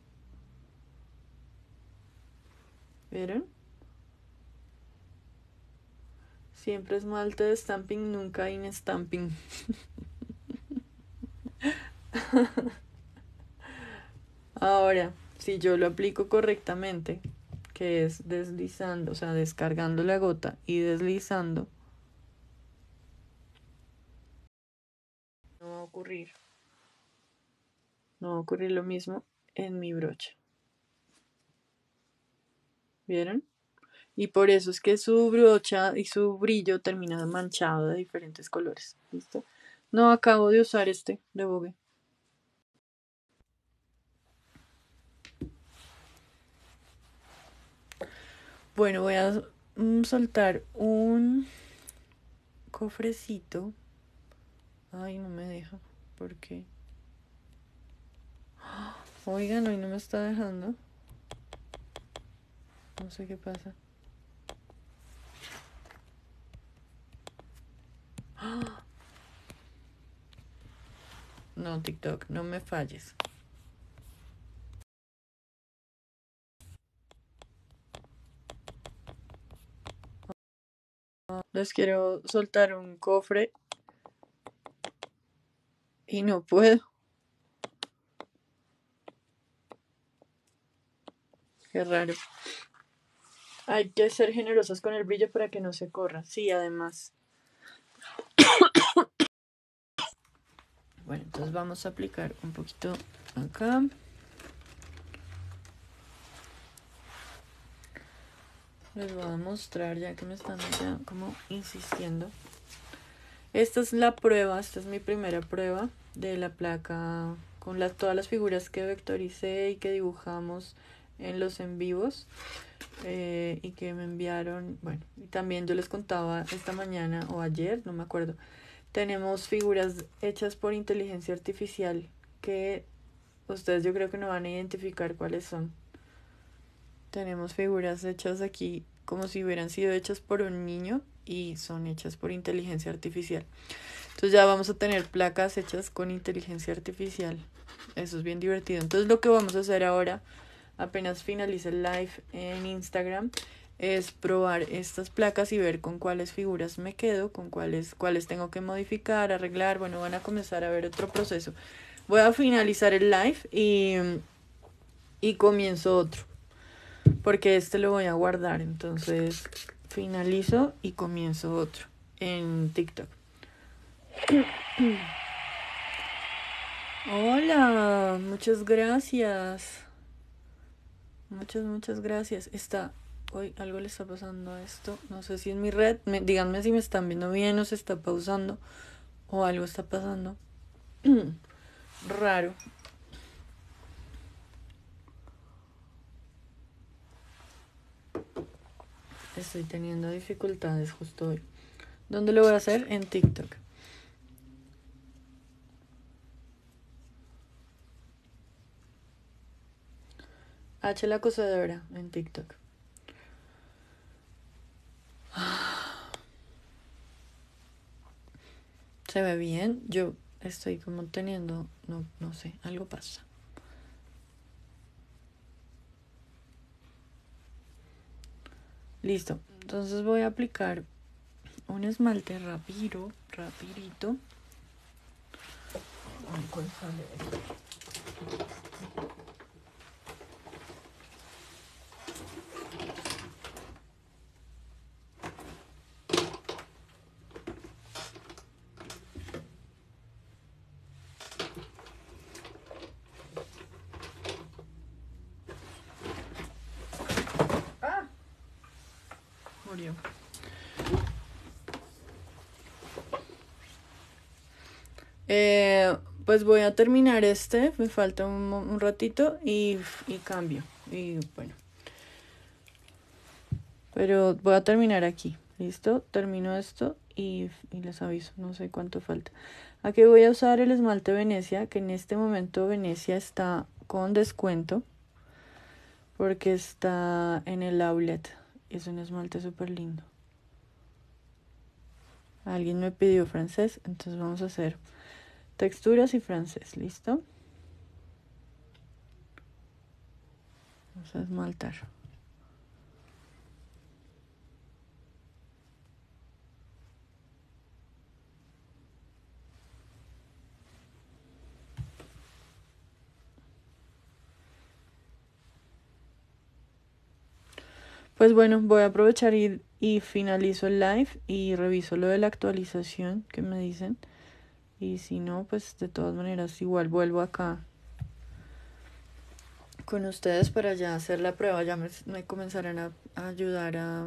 ¿Vieron? Siempre esmalte de stamping, nunca in stamping. Ahora si yo lo aplico correctamente, que es deslizando, o sea, descargando la gota y deslizando, no va a ocurrir. No va a ocurrir lo mismo en mi brocha. ¿Vieron? Y por eso es que su brocha y su brillo termina manchado de diferentes colores. No acabo de usar este de Bogue. Bueno, voy a mm, soltar un cofrecito. Ay, no me deja. ¿Por qué? Oigan, hoy no me está dejando. No sé qué pasa. No, TikTok, no me falles. Les quiero soltar un cofre. Y no puedo. Qué raro. Hay que ser generosos con el brillo para que no se corra. Sí, además. bueno, entonces vamos a aplicar un poquito acá. les voy a mostrar ya que me están como insistiendo. Esta es la prueba, esta es mi primera prueba de la placa con las, todas las figuras que vectoricé y que dibujamos en los en vivos eh, y que me enviaron, bueno, y también yo les contaba esta mañana o ayer, no me acuerdo, tenemos figuras hechas por inteligencia artificial que ustedes yo creo que no van a identificar cuáles son. Tenemos figuras hechas aquí como si hubieran sido hechas por un niño y son hechas por inteligencia artificial. Entonces ya vamos a tener placas hechas con inteligencia artificial. Eso es bien divertido. Entonces lo que vamos a hacer ahora, apenas finalice el live en Instagram, es probar estas placas y ver con cuáles figuras me quedo, con cuáles, cuáles tengo que modificar, arreglar. Bueno, van a comenzar a ver otro proceso. Voy a finalizar el live y, y comienzo otro porque este lo voy a guardar. Entonces finalizo y comienzo otro en TikTok. Hola, muchas gracias. Muchas, muchas gracias. Está, hoy algo le está pasando a esto. No sé si es mi red. díganme si me están viendo bien o se está pausando o algo está pasando. Raro. Estoy teniendo dificultades justo hoy. ¿Dónde lo voy a hacer? En TikTok. H la acosadora en TikTok. Se ve bien. Yo estoy como teniendo, no, no sé, algo pasa. Listo. Entonces voy a aplicar un esmalte rápido rapidito. Eh, pues voy a terminar este, me falta un, ratito y, cambio. Y bueno. Pero voy a terminar aquí. ¿Listo? Termino esto y, les aviso. No sé cuánto falta. Aquí voy a usar el esmalte Venecia, que en este momento Venecia está con descuento. Porque está en el outlet. Es un esmalte súper lindo. Alguien me pidió francés, entonces vamos a hacer texturas y francés, ¿listo? Vamos a esmaltar. Pues bueno, voy a aprovechar y, y finalizo el live y reviso lo de la actualización que me dicen. Y si no, pues de todas maneras igual vuelvo acá con ustedes para ya hacer la prueba. Ya me, comenzarán a, a ayudar a...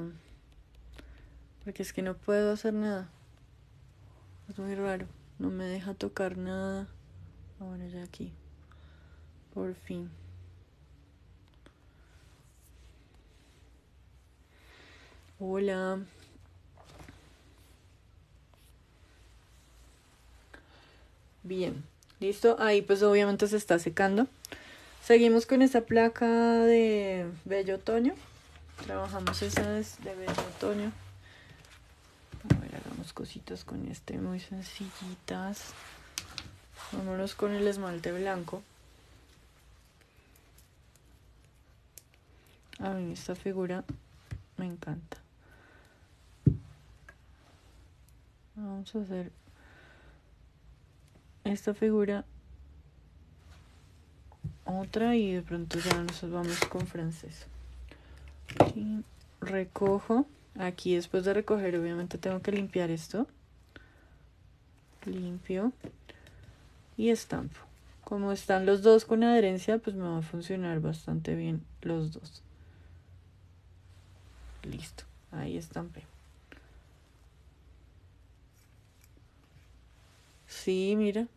Porque es que no puedo hacer nada. Es muy raro. No me deja tocar nada. Ahora ya aquí. Por fin. Hola. Bien, listo. Ahí pues obviamente se está secando. Seguimos con esta placa de bello otoño. Trabajamos esas de bello otoño. A ver, hagamos cositas con este muy sencillitas. Vámonos con el esmalte blanco. A mí esta figura me encanta. Vamos a hacer esta figura otra y de pronto ya nos vamos con francés recojo aquí después de recoger obviamente tengo que limpiar esto limpio y estampo como están los dos con adherencia pues me va a funcionar bastante bien los dos listo ahí estampé Sí, mira.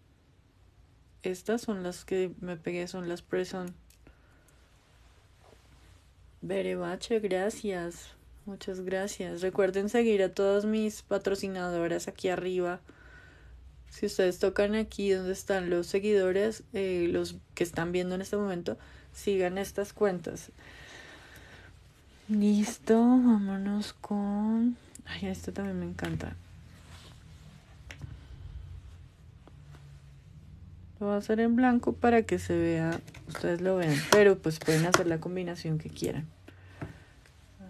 Estas son las que me pegué, son las Preson. Berebache, gracias. Muchas gracias. Recuerden seguir a todas mis patrocinadoras aquí arriba. Si ustedes tocan aquí donde están los seguidores, eh, los que están viendo en este momento, sigan estas cuentas. Listo, vámonos con... Ay, esto también me encanta. Lo voy a hacer en blanco para que se vea, ustedes lo vean, pero pues pueden hacer la combinación que quieran.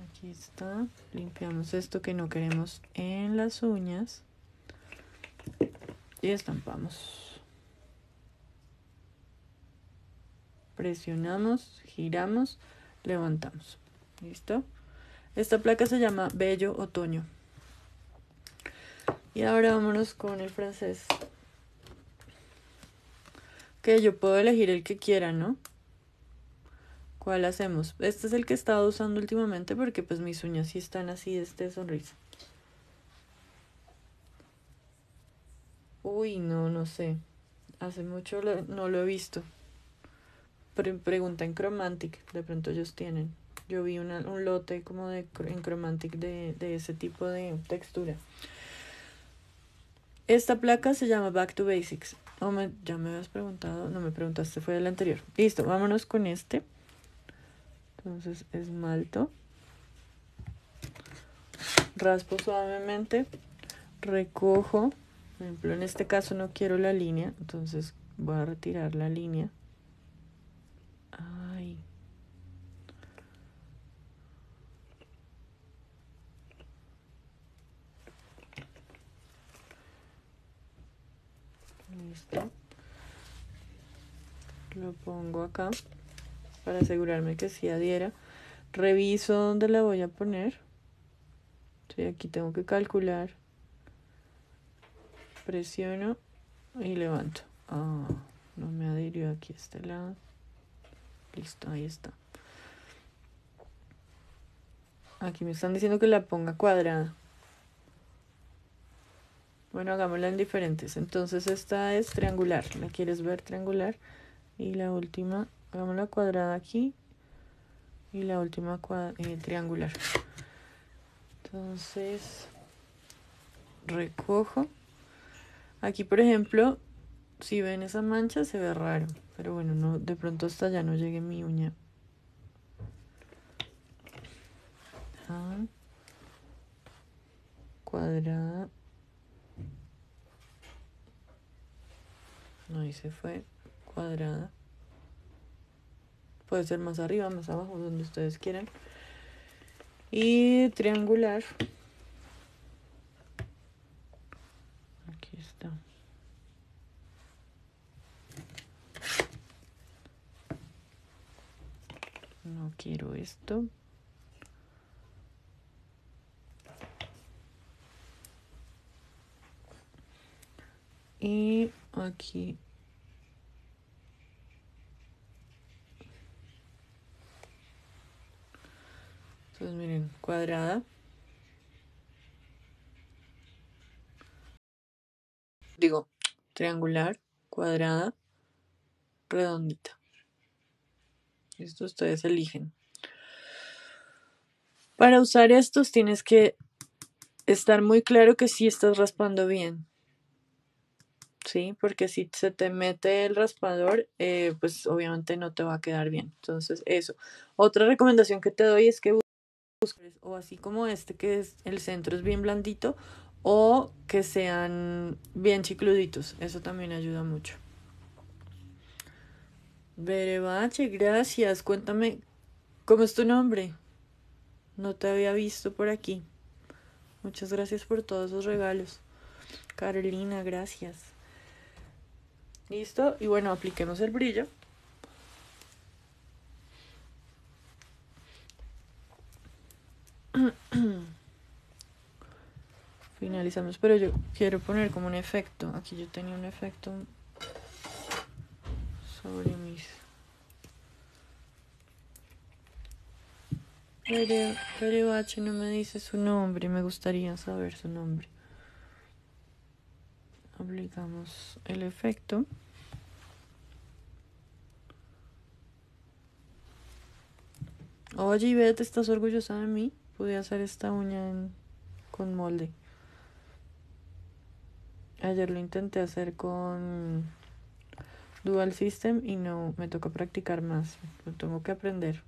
Aquí está, limpiamos esto que no queremos en las uñas y estampamos. Presionamos, giramos, levantamos. ¿Listo? Esta placa se llama Bello Otoño. Y ahora vámonos con el francés que yo puedo elegir el que quiera, ¿no? ¿Cuál hacemos? Este es el que he estado usando últimamente porque pues mis uñas sí están así, este sonrisa. Uy, no, no sé. Hace mucho no lo he visto. pregunta en Chromantic, de pronto ellos tienen. Yo vi un lote como de en Chromantic de ese tipo de textura. Esta placa se llama Back to Basics ya me habías preguntado, no me preguntaste, fue el anterior. Listo, vámonos con este. Entonces, esmalto. Raspo suavemente. Recojo. Por ejemplo, en este caso no quiero la línea, entonces voy a retirar la línea. lo pongo acá para asegurarme que si adhiera reviso dónde la voy a poner sí, aquí tengo que calcular presiono y levanto ah, no me adhirió aquí a este lado listo ahí está aquí me están diciendo que la ponga cuadrada bueno, hagámosla en diferentes. Entonces esta es triangular. ¿La quieres ver triangular? Y la última, hagámosla cuadrada aquí. Y la última eh, triangular. Entonces, recojo. Aquí, por ejemplo, si ven esa mancha se ve raro. Pero bueno, no, de pronto hasta ya no llegue mi uña. Cuadrada. No, y se fue cuadrada. Puede ser más arriba, más abajo, donde ustedes quieran. Y triangular. Aquí está. No quiero esto. Y aquí. Entonces miren, cuadrada. Digo, triangular, cuadrada, redondita. Esto ustedes eligen. Para usar estos tienes que estar muy claro que sí estás raspando bien. Sí, porque si se te mete el raspador, eh, pues obviamente no te va a quedar bien. Entonces, eso. Otra recomendación que te doy es que busques, o así como este, que es, el centro es bien blandito, o que sean bien chicluditos. Eso también ayuda mucho. Berebache, gracias. Cuéntame, ¿cómo es tu nombre? No te había visto por aquí. Muchas gracias por todos los regalos. Carolina, gracias. Listo. Y bueno, apliquemos el brillo. Finalizamos, pero yo quiero poner como un efecto. Aquí yo tenía un efecto sobre mis... Pero, pero H no me dice su nombre, me gustaría saber su nombre aplicamos el efecto oye te estás orgullosa de mí pude hacer esta uña con molde ayer lo intenté hacer con dual system y no me toca practicar más lo tengo que aprender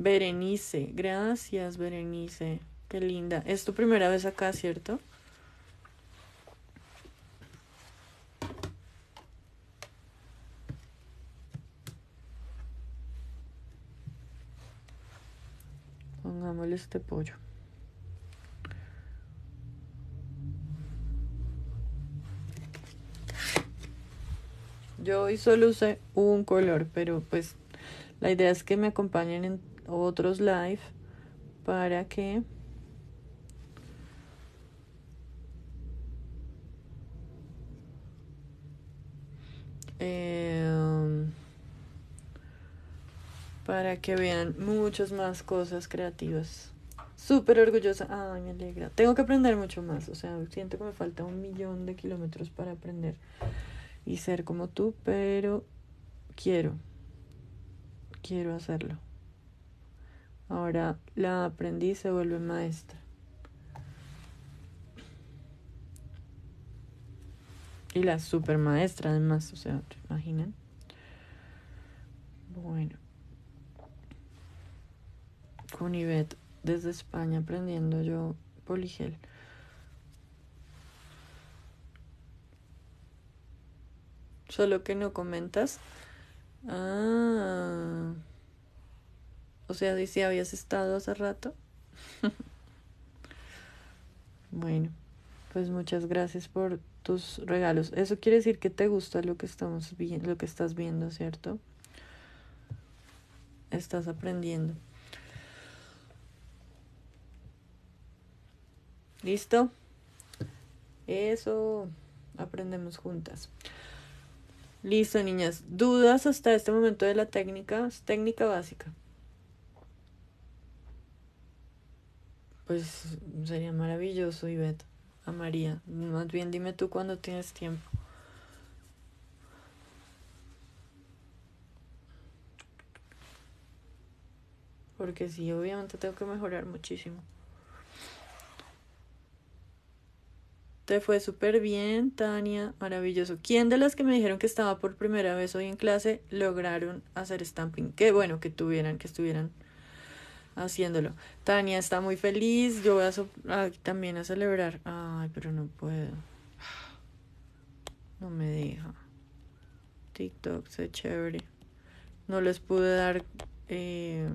Berenice, gracias Berenice, qué linda. Es tu primera vez acá, ¿cierto? Pongámosle este pollo. Yo hoy solo usé un color, pero pues la idea es que me acompañen en otros live para que em, para que vean muchas más cosas creativas. Súper orgullosa. Ay, me alegra. Tengo que aprender mucho más. O sea, siento que me falta un millón de kilómetros para aprender y ser como tú, pero quiero. Quiero hacerlo. Ahora la aprendiz se vuelve maestra. Y la super maestra además, o sea, ¿te imaginan? Bueno. Con desde España aprendiendo yo poligel. Solo que no comentas. Ah. O sea, si habías estado hace rato. bueno, pues muchas gracias por tus regalos. Eso quiere decir que te gusta lo que estamos viendo, lo que estás viendo, ¿cierto? Estás aprendiendo. ¿Listo? Eso aprendemos juntas. Listo, niñas. ¿Dudas hasta este momento de la técnica? técnica básica. pues sería maravilloso, Ivette. María, Más bien dime tú cuándo tienes tiempo. Porque sí, obviamente tengo que mejorar muchísimo. Te fue súper bien, Tania. Maravilloso. ¿Quién de las que me dijeron que estaba por primera vez hoy en clase lograron hacer stamping? Qué bueno que tuvieran, que estuvieran haciéndolo. Tania está muy feliz, yo voy a también a celebrar. Ay, pero no puedo. No me deja. TikTok, se chévere. No les pude dar... Eh,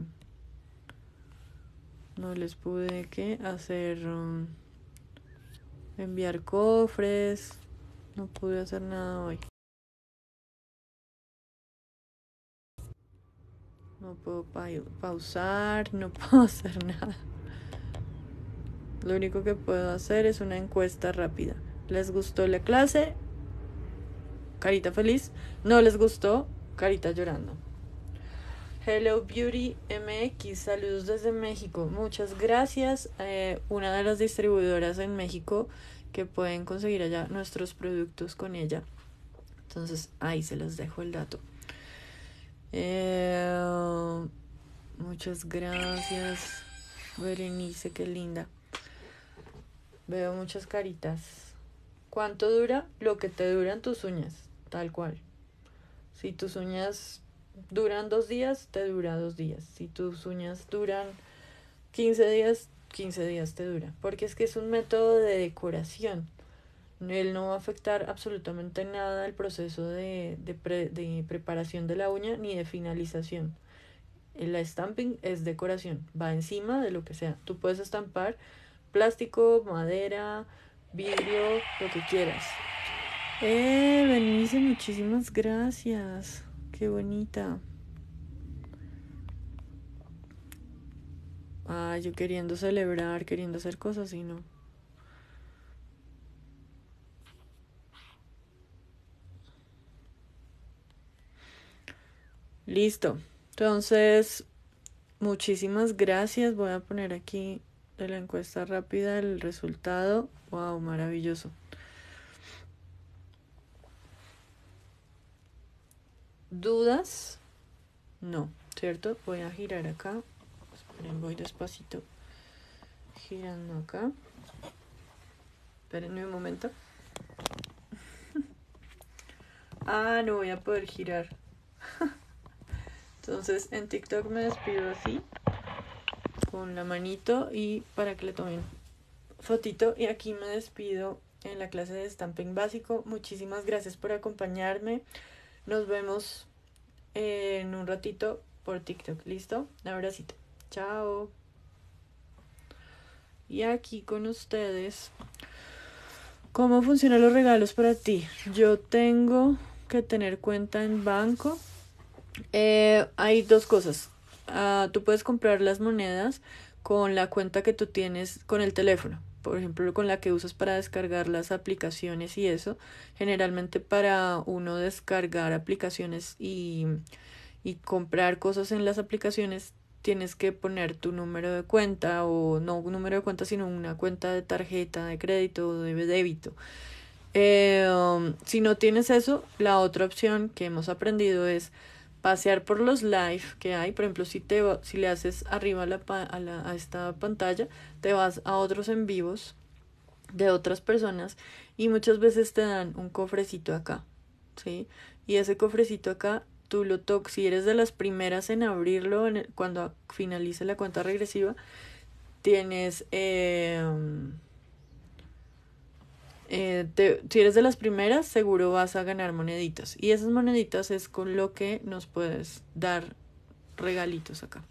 no les pude ¿qué? hacer um, enviar cofres no pude hacer nada hoy No puedo pausar, no puedo hacer nada. Lo único que puedo hacer es una encuesta rápida. ¿Les gustó la clase? Carita feliz. ¿No les gustó? Carita llorando. Hello Beauty MX, saludos desde México. Muchas gracias. Eh, una de las distribuidoras en México que pueden conseguir allá nuestros productos con ella. Entonces ahí se los dejo el dato. Eh, Muchas gracias, Berenice, qué linda. Veo muchas caritas. ¿Cuánto dura? Lo que te duran tus uñas, tal cual. Si tus uñas duran dos días, te dura dos días. Si tus uñas duran 15 días, 15 días te dura. Porque es que es un método de decoración. Él no va a afectar absolutamente nada al proceso de, de preparación de la uña ni de finalización. La stamping es decoración, va encima de lo que sea. Tú puedes estampar plástico, madera, vidrio, lo que quieras. Eh, Benice, muchísimas gracias. Qué bonita. Ah, yo queriendo celebrar, queriendo hacer cosas y no. Listo. Entonces, muchísimas gracias. Voy a poner aquí de la encuesta rápida el resultado. ¡Wow! Maravilloso. ¿Dudas? No, ¿cierto? Voy a girar acá. Esperen, voy despacito. Girando acá. Esperenme un momento. ah, no voy a poder girar. Entonces en TikTok me despido así, con la manito y para que le tomen fotito. Y aquí me despido en la clase de stamping básico. Muchísimas gracias por acompañarme. Nos vemos en un ratito por TikTok. ¿Listo? Un abracito. Chao. Y aquí con ustedes. ¿Cómo funcionan los regalos para ti? Yo tengo que tener cuenta en banco. Eh, hay dos cosas. Ah, tú puedes comprar las monedas con la cuenta que tú tienes con el teléfono. Por ejemplo, con la que usas para descargar las aplicaciones y eso. Generalmente para uno descargar aplicaciones y, y comprar cosas en las aplicaciones tienes que poner tu número de cuenta o no un número de cuenta sino una cuenta de tarjeta de crédito o de débito. Eh, um, si no tienes eso, la otra opción que hemos aprendido es pasear por los live que hay, por ejemplo, si, te, si le haces arriba a, la, a, esta pantalla, te vas a otros en vivos de otras personas y muchas veces te dan un cofrecito acá, ¿sí? Y ese cofrecito acá tú lo tocas, si eres de las primeras en abrirlo cuando finalice la cuenta regresiva, tienes eh, eh, si eres de las primeras, seguro vas a ganar moneditas. Y esas moneditas es con lo que nos puedes dar regalitos acá.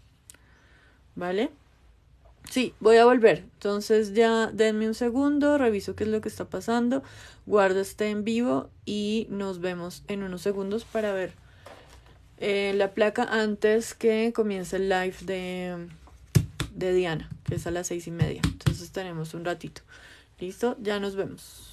¿Vale? Sí, voy a volver. Entonces ya denme un segundo, reviso qué es lo que está pasando, guardo este en vivo y nos vemos en unos segundos para ver eh, la placa antes que comience el live de, de Diana, que es a las seis y media. Entonces tenemos un ratito. ¿Listo? Ya nos vemos.